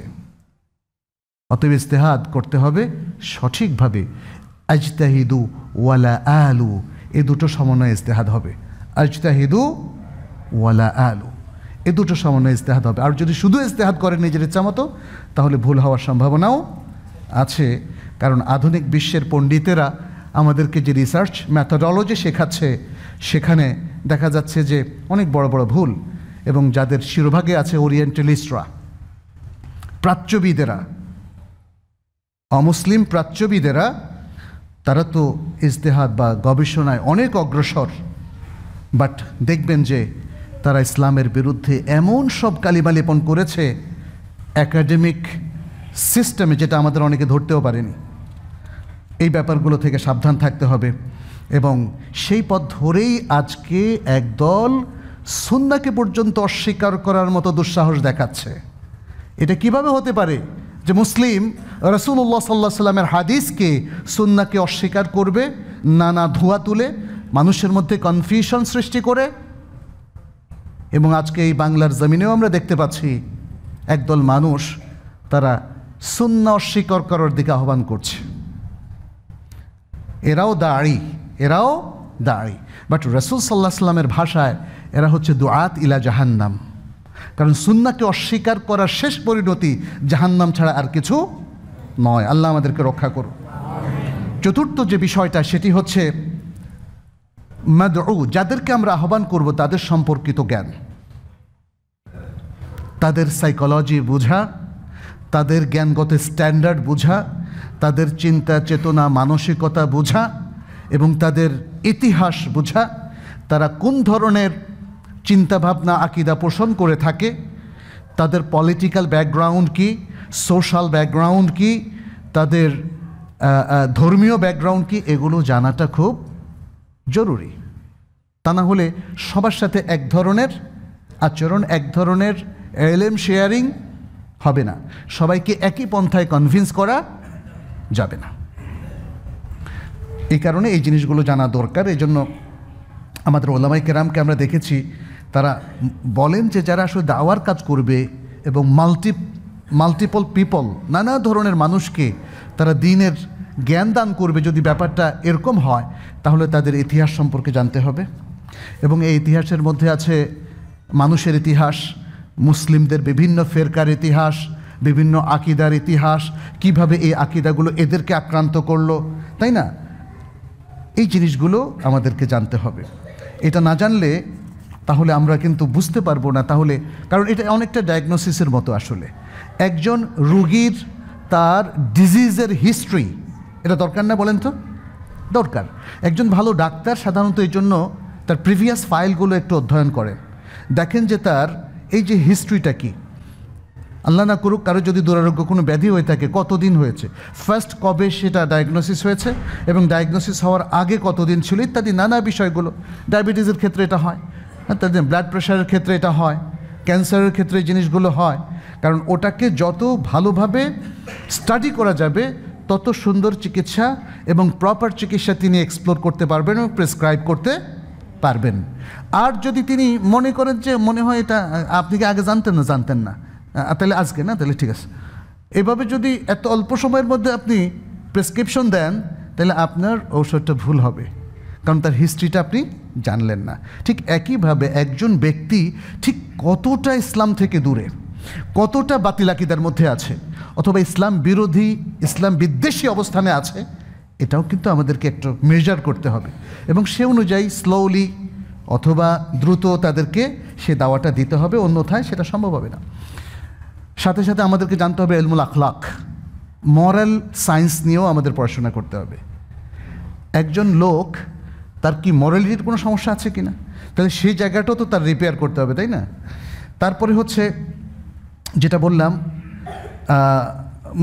অতএব ইস্তেহাদ করতে হবে সঠিকভাবে আজতাহিদু ওয়ালা আলু এ দুটো সমন্বয়ে ইস্তেহাদ হবে আজতাহিদু ওয়ালা আলু এ দুটো সমন্বয় ইস্তেহাত হবে আর যদি শুধু ইস্তেহাত করে নিজের ইচ্ছা মতো তাহলে ভুল হওয়ার সম্ভাবনাও আছে কারণ আধুনিক বিশ্বের পণ্ডিতেরা আমাদেরকে যে রিসার্চ ম্যাথোডলজি শেখাচ্ছে সেখানে দেখা যাচ্ছে যে অনেক বড় বড় ভুল এবং যাদের শিরোভাগে আছে ওরিয়েন্টালিস্টরা প্রাচ্যবিদেরা অমুসলিম প্রাচ্যবিদেরা তারা তো ইজতেহাত বা গবেষণায় অনেক অগ্রসর বাট দেখবেন যে তারা ইসলামের বিরুদ্ধে এমন সব কালিমা লেপন করেছে অ্যাকাডেমিক সিস্টেমে যেটা আমাদের অনেকে ধরতেও পারেনি এই ব্যাপারগুলো থেকে সাবধান থাকতে হবে এবং সেই পথ ধরেই আজকে একদল সুন্নাকে পর্যন্ত অস্বীকার করার মতো দুঃসাহস দেখাচ্ছে এটা কিভাবে হতে পারে যে মুসলিম রসুল্লাহ সাল্লাহ সাল্লামের হাদিসকে সুন্নাকে অস্বীকার করবে নানা ধোয়া তুলে মানুষের মধ্যে কনফিউশন সৃষ্টি করে এবং আজকে এই বাংলার জমিনেও আমরা দেখতে পাচ্ছি একদল মানুষ তারা শূন্য অস্বীকার করার দিকে আহ্বান করছে এরাও দাড়ি এরাও দাড়ি বাট রসুল সাল্লাহ সাল্লামের ভাষায় এরা হচ্ছে দুআত ইলা জাহান্নাম কারণ সুন্নাকে অস্বীকার করার শেষ পরিণতি জাহান্নাম ছাড়া আর কিছু নয় আল্লাহ আমাদেরকে রক্ষা করুন চতুর্থ যে বিষয়টা সেটি হচ্ছে মাদউ যাদেরকে আমরা আহ্বান করব তাদের সম্পর্কিত জ্ঞান তাদের সাইকোলজি বোঝা তাদের জ্ঞানগত স্ট্যান্ডার্ড বোঝা তাদের চিন্তা চেতনা মানসিকতা বোঝা এবং তাদের ইতিহাস বোঝা তারা কোন ধরনের চিন্তাভাবনা আকিদা পোষণ করে থাকে তাদের পলিটিক্যাল ব্যাকগ্রাউন্ড কি সোশ্যাল ব্যাকগ্রাউন্ড কি তাদের ধর্মীয় ব্যাকগ্রাউন্ড কি এগুলো জানাটা খুব জরুরি তা না হলে সবার সাথে এক ধরনের আচরণ এক ধরনের এলএম শেয়ারিং হবে না সবাইকে একই পন্থায় কনভিন্স করা যাবে না এই কারণে এই জিনিসগুলো জানা দরকার এই জন্য আমাদের ওলামাই কেরামকে আমরা দেখেছি তারা বলেন যে যারা আসলে দাওয়ার কাজ করবে এবং মাল্টি মাল্টিপল পিপল নানা ধরনের মানুষকে তারা দিনের জ্ঞান দান করবে যদি ব্যাপারটা এরকম হয় তাহলে তাদের ইতিহাস সম্পর্কে জানতে হবে এবং এই ইতিহাসের মধ্যে আছে মানুষের ইতিহাস মুসলিমদের বিভিন্ন ফেরকার ইতিহাস বিভিন্ন আকিদার ইতিহাস কিভাবে এই আকিদাগুলো এদেরকে আক্রান্ত করলো তাই না এই জিনিসগুলো আমাদেরকে জানতে হবে এটা না জানলে তাহলে আমরা কিন্তু বুঝতে পারবো না তাহলে কারণ এটা অনেকটা ডায়াগনোসিসের মতো আসলে একজন রুগীর তার ডিজিজের হিস্ট্রি এটা দরকার না বলেন তো দরকার একজন ভালো ডাক্তার সাধারণত এই জন্য তার প্রিভিয়াস ফাইলগুলো একটু অধ্যয়ন করে দেখেন যে তার এই যে হিস্ট্রিটা কী আল্লাহ না করুক কারো যদি দুরারোগ্য কোনো ব্যাধি হয়ে থাকে কতদিন হয়েছে ফার্স্ট কবে সেটা ডায়াগনোসিস হয়েছে এবং ডায়াগনোসিস হওয়ার আগে কতদিন ছিল ইত্যাদি নানা বিষয়গুলো ডায়াবেটিসের ক্ষেত্রে এটা হয় তাদের ব্লাড প্রেশারের ক্ষেত্রে এটা হয় ক্যান্সারের ক্ষেত্রে জিনিসগুলো হয় কারণ ওটাকে যত ভালোভাবে স্টাডি করা যাবে তত সুন্দর চিকিৎসা এবং প্রপার চিকিৎসা তিনি এক্সপ্লোর করতে পারবেন এবং প্রেসক্রাইব করতে পারবেন আর যদি তিনি মনে করেন যে মনে হয় এটা আপনি কি আগে জানতেন না জানতেন না তাহলে আজকে না তাহলে ঠিক আছে এভাবে যদি এত অল্প সময়ের মধ্যে আপনি প্রেসক্রিপশন দেন তাহলে আপনার ঔষধটা ভুল হবে কারণ তার হিস্ট্রিটা আপনি জানলেন না ঠিক একইভাবে একজন ব্যক্তি ঠিক কতটা ইসলাম থেকে দূরে কতটা বাতিলাকিদের মধ্যে আছে অথবা ইসলাম বিরোধী ইসলাম বিদ্বেষী অবস্থানে আছে এটাও কিন্তু আমাদেরকে একটু মেজার করতে হবে এবং সে অনুযায়ী স্লোলি অথবা দ্রুত তাদেরকে সে দাওয়াটা দিতে হবে অন্যথায় সেটা সম্ভব হবে না সাথে সাথে আমাদেরকে জানতে হবে এলমুল আখলাক মরাল সায়েন্স নিয়েও আমাদের পড়াশোনা করতে হবে একজন লোক তার কি মরালিটির কোনো সমস্যা আছে কি না তাহলে সেই জায়গাটাও তো তার রিপেয়ার করতে হবে তাই না তারপরে হচ্ছে যেটা বললাম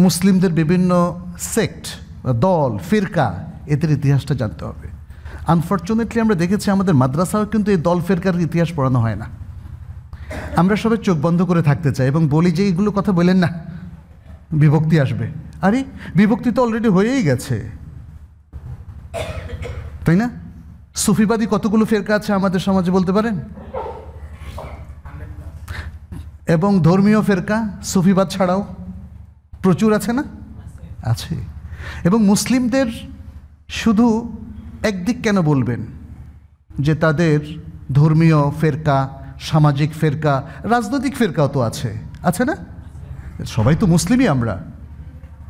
মুসলিমদের বিভিন্ন সেক্ট দল ফিরকা এদের ইতিহাসটা জানতে হবে আনফর্চুনেটলি আমরা দেখেছি আমাদের মাদ্রাসাও কিন্তু এই দল ফেরকার ইতিহাস পড়ানো হয় না আমরা সবাই চোখ বন্ধ করে থাকতে চাই এবং বলি যে এইগুলো কথা বলেন না বিভক্তি আসবে আরে বিভক্তি তো অলরেডি হয়েই গেছে তাই না সুফিবাদী কতগুলো ফেরকা আছে আমাদের সমাজে বলতে পারেন এবং ধর্মীয় ফেরকা সুফিবাদ ছাড়াও প্রচুর আছে না আছে এবং মুসলিমদের শুধু একদিক কেন বলবেন যে তাদের ধর্মীয় ফেরকা সামাজিক ফেরকা রাজনৈতিক ফেরকাও তো আছে আছে না সবাই তো মুসলিমই আমরা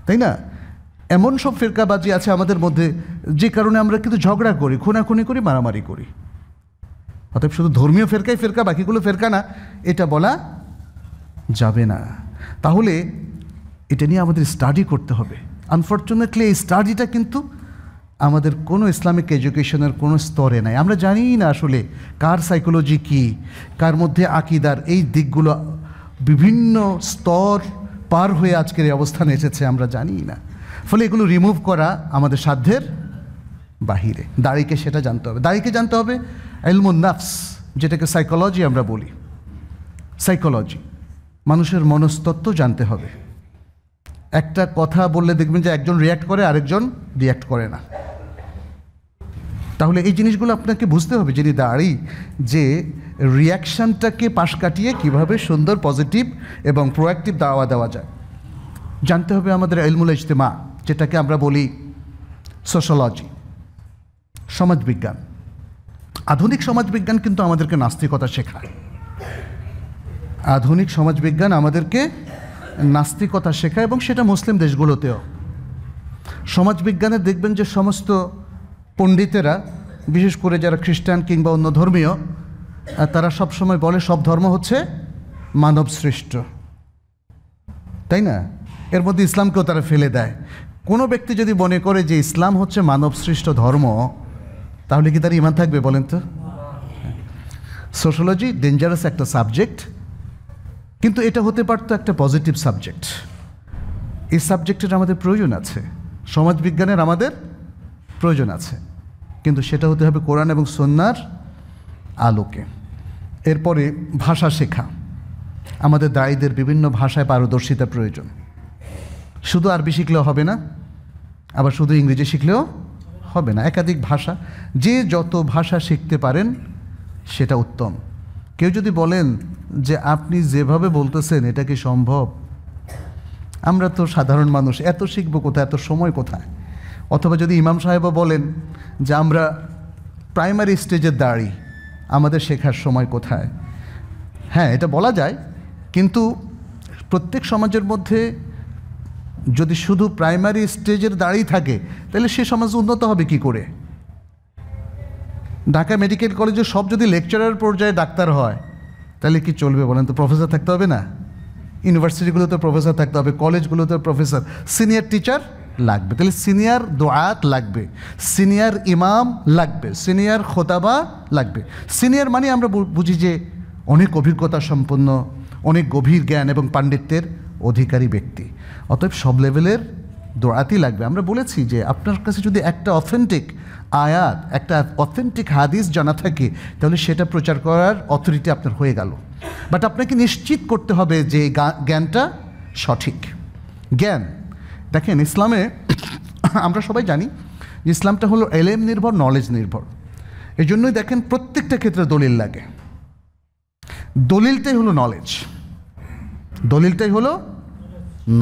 তাই না এমন সব ফেরকাবাজি আছে আমাদের মধ্যে যে কারণে আমরা কিন্তু ঝগড়া করি খুনাখুনি করি মারামারি করি অতএব শুধু ধর্মীয় ফেরকাই ফেরকা বাকিগুলো ফেরকা না এটা বলা যাবে না তাহলে এটা নিয়ে আমাদের স্টাডি করতে হবে আনফর্চুনেটলি এই স্টাডিটা কিন্তু আমাদের কোনো ইসলামিক এডুকেশনের কোনো স্তরে নাই আমরা জানিই না আসলে কার সাইকোলজি কি কার মধ্যে আকিদার এই দিকগুলো বিভিন্ন স্তর পার হয়ে আজকের এই অবস্থানে এসেছে আমরা জানি না ফলে এগুলো রিমুভ করা আমাদের সাধ্যের বাহিরে দাড়িকে সেটা জানতে হবে দাড়িকে জানতে হবে এলমুন নাফস যেটাকে সাইকোলজি আমরা বলি সাইকোলজি মানুষের মনস্তত্ত্ব জানতে হবে একটা কথা বললে দেখবেন যে একজন রিয়াক্ট করে আরেকজন রিয়াক্ট করে না তাহলে এই জিনিসগুলো আপনাকে বুঝতে হবে যিনি দাঁড়ি যে রিয়াকশানটাকে পাশ কাটিয়ে কিভাবে সুন্দর পজিটিভ এবং প্রোয়াক্টিভ দাওয়া দেওয়া যায় জানতে হবে আমাদের এলমুল ইজতেমা যেটাকে আমরা বলি সোশ্যালজি সমাজবিজ্ঞান আধুনিক সমাজবিজ্ঞান কিন্তু আমাদেরকে নাস্তিকতা শেখায় আধুনিক সমাজবিজ্ঞান আমাদেরকে নাস্তিকতা শেখায় এবং সেটা মুসলিম দেশগুলোতেও সমাজবিজ্ঞানে দেখবেন যে সমস্ত পণ্ডিতেরা বিশেষ করে যারা খ্রিস্টান কিংবা অন্য ধর্মীয় তারা সবসময় বলে সব ধর্ম হচ্ছে মানব সৃষ্ট তাই না এর মধ্যে ইসলামকেও তারা ফেলে দেয় কোনো ব্যক্তি যদি মনে করে যে ইসলাম হচ্ছে মানব সৃষ্ট ধর্ম তাহলে কি তার ইমান থাকবে বলেন তো সোশ্যালজি ডেঞ্জারাস একটা সাবজেক্ট কিন্তু এটা হতে পারতো একটা পজিটিভ সাবজেক্ট এই সাবজেক্টের আমাদের প্রয়োজন আছে সমাজবিজ্ঞানের আমাদের প্রয়োজন আছে কিন্তু সেটা হতে হবে কোরআন এবং সন্ন্যার আলোকে এরপরে ভাষা শেখা আমাদের দায়ীদের বিভিন্ন ভাষায় পারদর্শিতা প্রয়োজন শুধু আরবি শিখলেও হবে না আবার শুধু ইংরেজি শিখলেও হবে না একাধিক ভাষা যে যত ভাষা শিখতে পারেন সেটা উত্তম কেউ যদি বলেন যে আপনি যেভাবে বলতেছেন এটা কি সম্ভব আমরা তো সাধারণ মানুষ এত শিখব কোথায় এত সময় কোথায় অথবা যদি ইমাম সাহেবও বলেন যে আমরা প্রাইমারি স্টেজে দাঁড়ি আমাদের শেখার সময় কোথায় হ্যাঁ এটা বলা যায় কিন্তু প্রত্যেক সমাজের মধ্যে যদি শুধু প্রাইমারি স্টেজের দাঁড়িয়ে থাকে তাহলে সে সমাজ উন্নত হবে কি করে ঢাকা মেডিকেল কলেজে সব যদি লেকচারার পর্যায়ে ডাক্তার হয় তাহলে কি চলবে বলেন তো প্রফেসর থাকতে হবে না ইউনিভার্সিটিগুলোতে প্রফেসর থাকতে হবে কলেজগুলোতে প্রফেসর সিনিয়র টিচার লাগবে তাহলে সিনিয়র দোয়াত লাগবে সিনিয়র ইমাম লাগবে সিনিয়র খোতাবা লাগবে সিনিয়র মানে আমরা বুঝি যে অনেক অভিজ্ঞতা সম্পন্ন অনেক গভীর জ্ঞান এবং পাণ্ডিত্যের অধিকারী ব্যক্তি অতএব সব লেভেলের দোয়াতি লাগবে আমরা বলেছি যে আপনার কাছে যদি একটা অথেন্টিক আয়াত একটা অথেন্টিক হাদিস জানা থাকে তাহলে সেটা প্রচার করার অথরিটি আপনার হয়ে গেল বাট আপনাকে নিশ্চিত করতে হবে যে জ্ঞানটা সঠিক জ্ঞান দেখেন ইসলামে আমরা সবাই জানি ইসলামটা হলো এলেম নির্ভর নলেজ নির্ভর এই জন্যই দেখেন প্রত্যেকটা ক্ষেত্রে দলিল লাগে দলিলটাই হলো নলেজ দলিলটাই হলো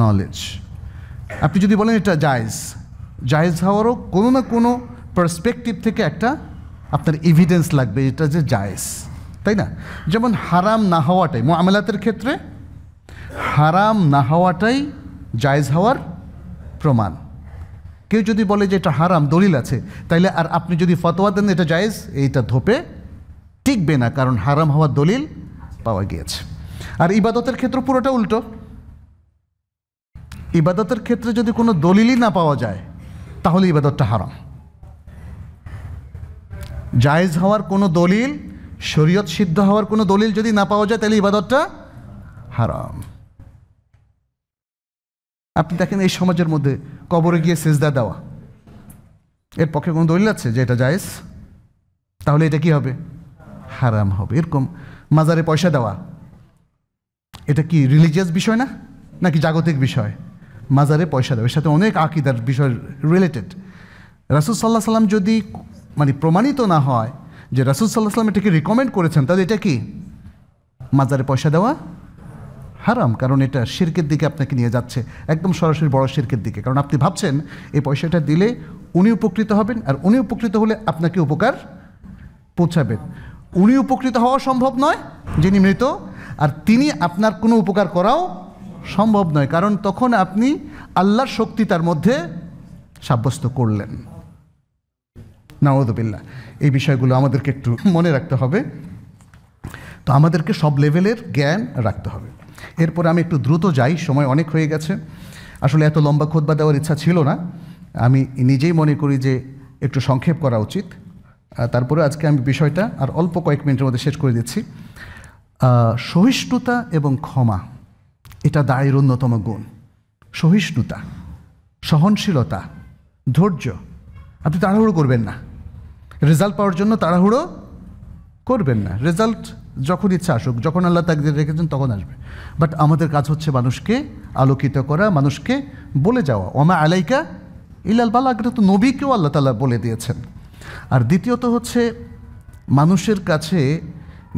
নলেজ আপনি যদি বলেন এটা জায়েজ জায়েজ হওয়ারও কোনো না কোনো পার্সপেক্টিভ থেকে একটা আপনার এভিডেন্স লাগবে এটা যে জায়েজ তাই না যেমন হারাম না হওয়াটাই মোয়ামেলাতের ক্ষেত্রে হারাম না হওয়াটাই জায়েজ হওয়ার প্রমাণ কেউ যদি বলে যে এটা হারাম দলিল আছে তাইলে আর আপনি যদি ফতোয়া দেন এটা জায়েজ এইটা ধোপে টিকবে না কারণ হারাম হওয়ার দলিল পাওয়া গিয়েছে আর ইবাদতের ক্ষেত্র পুরোটা উল্টো ইবাদতের ক্ষেত্রে যদি কোনো দলিলই না পাওয়া যায় তাহলে ইবাদতটা হারাম জায়েজ হওয়ার কোনো দলিল শরীয়ত সিদ্ধ হওয়ার কোনো দলিল যদি না পাওয়া যায় তাহলে ইবাদতটা হারাম আপনি দেখেন এই সমাজের মধ্যে কবরে গিয়ে সেজদা দেওয়া এর পক্ষে কোনো দলিল আছে যে এটা জায়েজ তাহলে এটা কি হবে হারাম হবে এরকম মাজারে পয়সা দেওয়া এটা কি রিলিজিয়াস বিষয় না নাকি জাগতিক বিষয় মাজারে পয়সা দেবে সাথে অনেক আকিদার বিষয় রিলেটেড রাসুল সাল্লাহ সাল্লাম যদি মানে প্রমাণিত না হয় যে রাসুল সাল্লাহ সাল্লাম এটাকে রিকমেন্ড করেছেন তাহলে এটা কি মাজারে পয়সা দেওয়া হারাম কারণ এটা শির্কের দিকে আপনাকে নিয়ে যাচ্ছে একদম সরাসরি বড় শিরকের দিকে কারণ আপনি ভাবছেন এই পয়সাটা দিলে উনি উপকৃত হবেন আর উনি উপকৃত হলে আপনাকে উপকার পৌঁছাবেন উনি উপকৃত হওয়া সম্ভব নয় যিনি মৃত আর তিনি আপনার কোনো উপকার করাও সম্ভব নয় কারণ তখন আপনি আল্লাহর শক্তি তার মধ্যে সাব্যস্ত করলেন নাওয়াদবিল্লা এই বিষয়গুলো আমাদেরকে একটু মনে রাখতে হবে তো আমাদেরকে সব লেভেলের জ্ঞান রাখতে হবে এরপর আমি একটু দ্রুত যাই সময় অনেক হয়ে গেছে আসলে এত লম্বা বা দেওয়ার ইচ্ছা ছিল না আমি নিজেই মনে করি যে একটু সংক্ষেপ করা উচিত তারপরে আজকে আমি বিষয়টা আর অল্প কয়েক মিনিটের মধ্যে শেষ করে দিচ্ছি সহিষ্ণুতা এবং ক্ষমা এটা দায়ের অন্যতম গুণ সহিষ্ণুতা সহনশীলতা ধৈর্য আপনি তাড়াহুড়ো করবেন না রেজাল্ট পাওয়ার জন্য তাড়াহুড়ো করবেন না রেজাল্ট যখন ইচ্ছা আসুক যখন আল্লাহ তাকদের রেখেছেন তখন আসবে বাট আমাদের কাজ হচ্ছে মানুষকে আলোকিত করা মানুষকে বলে যাওয়া ওমা আলাইকা ইলাল বালাগটা তো নবীকেও আল্লাহ তালা বলে দিয়েছেন আর দ্বিতীয়ত হচ্ছে মানুষের কাছে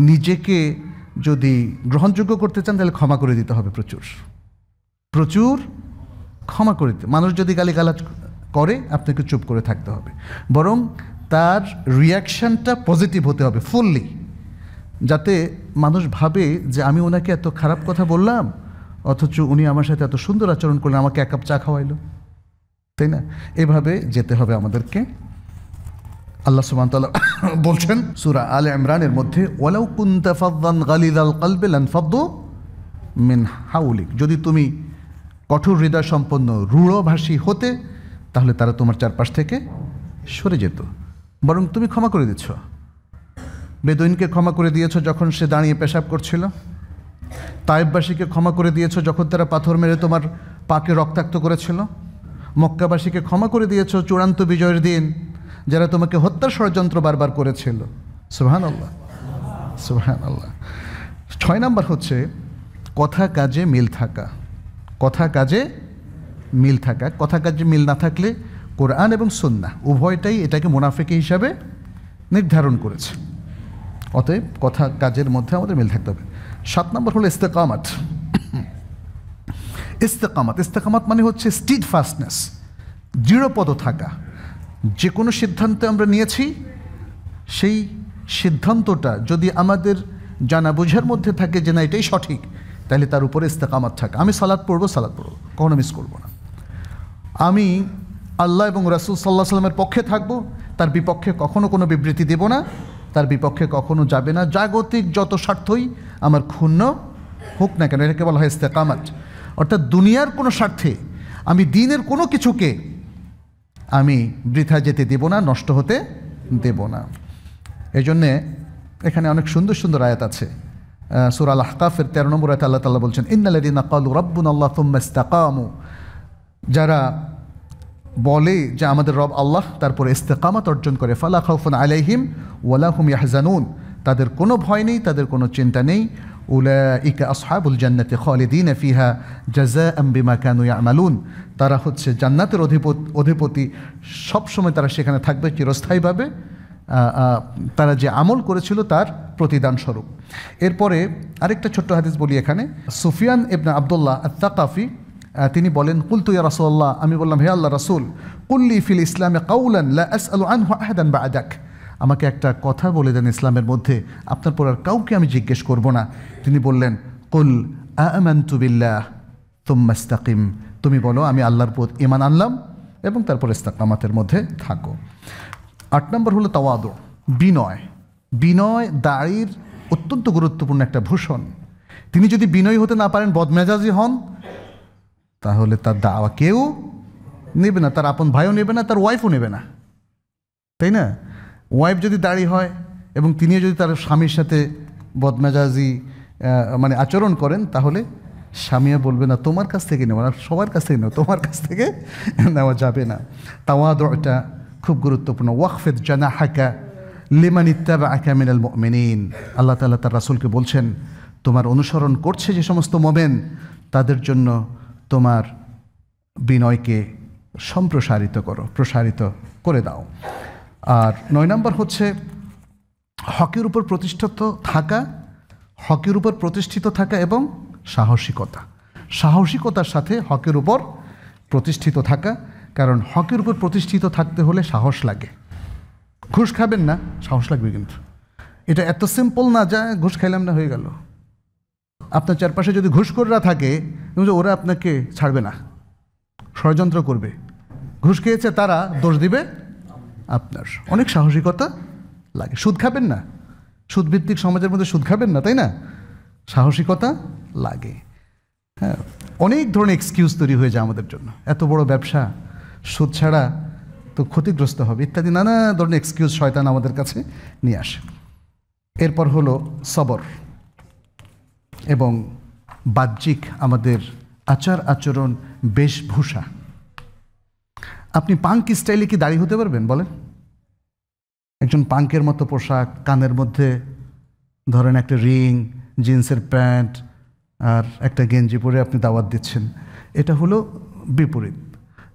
নিজেকে যদি গ্রহণযোগ্য করতে চান তাহলে ক্ষমা করে দিতে হবে প্রচুর প্রচুর ক্ষমা করে দিতে মানুষ যদি গালিগালাজ করে আপনাকে চুপ করে থাকতে হবে বরং তার রিয়াকশানটা পজিটিভ হতে হবে ফুললি যাতে মানুষ ভাবে যে আমি ওনাকে এত খারাপ কথা বললাম অথচ উনি আমার সাথে এত সুন্দর আচরণ করলেন আমাকে এক কাপ চা খাওয়াইলো তাই না এভাবে যেতে হবে আমাদেরকে আল্লাহ সুবহান তাআলা বলছেন সূরা আলে ইমরানের মধ্যে ওয়ালাউ কুনতা ফাদদান গালিজাল কলবি লানফাদ্দু মিন হাউলিক যদি তুমি কঠোর হৃদয় সম্পন্ন রূঢ়ভাষী হতে তাহলে তারা তোমার চারপাশ থেকে সরে যেত বরং তুমি ক্ষমা করে দিচ্ছ বেদইনকে ক্ষমা করে দিয়েছ যখন সে দাঁড়িয়ে পেশাব করছিল তায়েববাসীকে ক্ষমা করে দিয়েছ যখন তারা পাথর মেরে তোমার পাকে রক্তাক্ত করেছিল মক্কাবাসীকে ক্ষমা করে দিয়েছ চূড়ান্ত বিজয়ের দিন যারা তোমাকে হত্যার ষড়যন্ত্র বারবার করেছিল সুহান আল্লাহ সুহান আল্লাহ ছয় নাম্বার হচ্ছে কথা কাজে মিল থাকা কথা কাজে মিল থাকা কথা কাজে মিল না থাকলে কোরআন এবং সন্না উভয়টাই এটাকে মুনাফিকি হিসাবে নির্ধারণ করেছে অতএব কথা কাজের মধ্যে আমাদের মিল থাকতে হবে সাত নম্বর হলো ইস্তেকামাত ইস্তেকামাত ইস্তেকামাত মানে হচ্ছে স্টিড ফাস্টনেস দৃঢ়পদ থাকা যে কোনো সিদ্ধান্ত আমরা নিয়েছি সেই সিদ্ধান্তটা যদি আমাদের জানা বোঝার মধ্যে থাকে যে না এটাই সঠিক তাহলে তার উপরে ইস্তেকামাত থাকে আমি সালাদ পড়বো সালাদ পড়ব কখনো মিস করব না আমি আল্লাহ এবং রাসুল সাল্লাহ সাল্লামের পক্ষে থাকব তার বিপক্ষে কখনো কোনো বিবৃতি দেব না তার বিপক্ষে কখনো যাবে না জাগতিক যত স্বার্থই আমার ক্ষুণ্ণ হোক না কেন এটাকে বলা হয় ইস্তেকামাত অর্থাৎ দুনিয়ার কোনো স্বার্থে আমি দিনের কোনো কিছুকে আমি বৃথা যেতে দেব না নষ্ট হতে দেব না এই জন্যে এখানে অনেক সুন্দর সুন্দর আয়াত আছে সুরাল আহকাফের তেরো নম্বর আয়াত আল্লাহ তাল্লাহ বলছেন ইন্নালাদিন আকালু রব্বুন আল্লাহ তুম্মাস্তাকামু যারা বলে যে আমাদের রব আল্লাহ তারপরে ইস্তেকামাত অর্জন করে ফালা খাউফুন আলাইহিম ওয়ালাহুম ইয়াহজানুন তাদের কোনো ভয় নেই তাদের কোনো চিন্তা নেই উলাইকা আসহাবুল জান্নাতি খালিদিন ফিহা জাজা আম্বিমা কানু ইয়ামালুন তারা হচ্ছে জান্নাতের অধিপতি অধিপতি সবসময় তারা সেখানে থাকবে চিরস্থায়ীভাবে তারা যে আমল করেছিল তার প্রতিদান স্বরূপ এরপরে আরেকটা ছোট্ট হাদিস বলি এখানে সুফিয়ান ইবনা আবদুল্লাহ আত্তাকাফি তিনি বলেন কুলতু ইয়া রাসুল্লাহ আমি বললাম হে আল্লাহ রাসুল কুল্লি ফিল ইসলামে কাউলান লা আস আনহু আহাদান বা আদাক আমাকে একটা কথা বলে দেন ইসলামের মধ্যে আপনার পর আর কাউকে আমি জিজ্ঞেস করব না তিনি বললেন কুল আমেন্তুবিল্লাহ তুম্মাস্তাকিম তুমি বলো আমি আল্লাহর পথ ইমান আনলাম এবং তারপর ইস্তাকামাতের মধ্যে থাকো আট নম্বর হলো তাওয়াদো বিনয় বিনয় দাড়ির অত্যন্ত গুরুত্বপূর্ণ একটা ভূষণ তিনি যদি বিনয়ী হতে না পারেন বদমেজাজি হন তাহলে তার দাওয়া কেউ নেবে না তার আপন ভাইও নেবে না তার ওয়াইফও নেবে না তাই না ওয়াইফ যদি দাঁড়িয়ে হয় এবং তিনিও যদি তার স্বামীর সাথে বদমেজাজি মানে আচরণ করেন তাহলে স্বামীও বলবে না তোমার কাছ থেকে নেওয়া আর সবার কাছ থেকে নেওয়া তোমার কাছ থেকে নেওয়া যাবে না এটা খুব গুরুত্বপূর্ণ ওয়াকফেদ জানা হাকা লিমান ইত্তাবা মিনাল মেনিন আল্লাহ তালা তার রাসুলকে বলছেন তোমার অনুসরণ করছে যে সমস্ত মোমেন তাদের জন্য তোমার বিনয়কে সম্প্রসারিত করো প্রসারিত করে দাও আর নয় নম্বর হচ্ছে হকির উপর প্রতিষ্ঠিত থাকা হকির উপর প্রতিষ্ঠিত থাকা এবং সাহসিকতা সাহসিকতার সাথে হকের উপর প্রতিষ্ঠিত থাকা কারণ হকের উপর প্রতিষ্ঠিত থাকতে হলে সাহস লাগে ঘুষ খাবেন না সাহস লাগবে কিন্তু এটা এত সিম্পল না যা ঘুষ খাইলাম না হয়ে গেল আপনার চারপাশে যদি ঘুষখোররা থাকে ওরা আপনাকে ছাড়বে না ষড়যন্ত্র করবে ঘুষ খেয়েছে তারা দোষ দিবে আপনার অনেক সাহসিকতা লাগে সুদ খাবেন না সুদভিত্তিক সমাজের মধ্যে সুদ খাবেন না তাই না সাহসিকতা লাগে হ্যাঁ অনেক ধরনের এক্সকিউজ তৈরি হয়ে যায় আমাদের জন্য এত বড় ব্যবসা সুদ ছাড়া তো ক্ষতিগ্রস্ত হবে ইত্যাদি নানা ধরনের এক্সকিউজ শয়তান আমাদের কাছে নিয়ে আসে এরপর হলো সবর এবং বাহ্যিক আমাদের আচার আচরণ বেশভূষা আপনি পাঙ্ক স্টাইলে কি দাঁড়িয়ে হতে পারবেন বলেন একজন পাঙ্কের মতো পোশাক কানের মধ্যে ধরেন একটা রিং জিন্সের প্যান্ট আর একটা গেঞ্জি পরে আপনি দাওয়াত দিচ্ছেন এটা হলো বিপরীত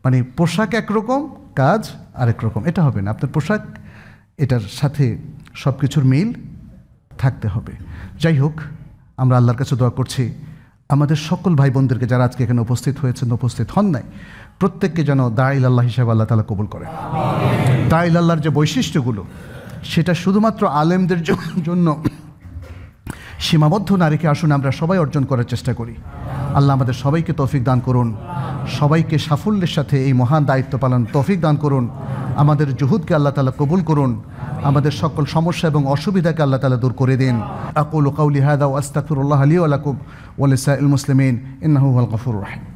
মানে পোশাক একরকম কাজ আরেক রকম এটা হবে না আপনার পোশাক এটার সাথে সব কিছুর মিল থাকতে হবে যাই হোক আমরা আল্লাহর কাছে দোয়া করছি আমাদের সকল ভাই বোনদেরকে যারা আজকে এখানে উপস্থিত হয়েছেন উপস্থিত হন নাই প্রত্যেককে যেন দাইল আল্লাহ হিসাবে আল্লাহ তালা কবুল করে দাইল আল্লাহর যে বৈশিষ্ট্যগুলো সেটা শুধুমাত্র আলেমদের জন্য সীমাবদ্ধ নারীকে আসুন আমরা সবাই অর্জন করার চেষ্টা করি আল্লাহ আমাদের সবাইকে তৌফিক দান করুন সবাইকে সাফল্যের সাথে এই মহান দায়িত্ব পালন তৌফিক দান করুন আমাদের জুহুদকে আল্লাহ তালা কবুল করুন আমাদের সকল সমস্যা এবং অসুবিধাকে আল্লাহ তালা দূর করে দিন আকুল কাউলি হায়দা ওয়াস্তাকুর আল্লাহ আলী আলাকুব ওয়ালিসা ইল মুসলিমিন ইন্নাহুল গফুর রাহিম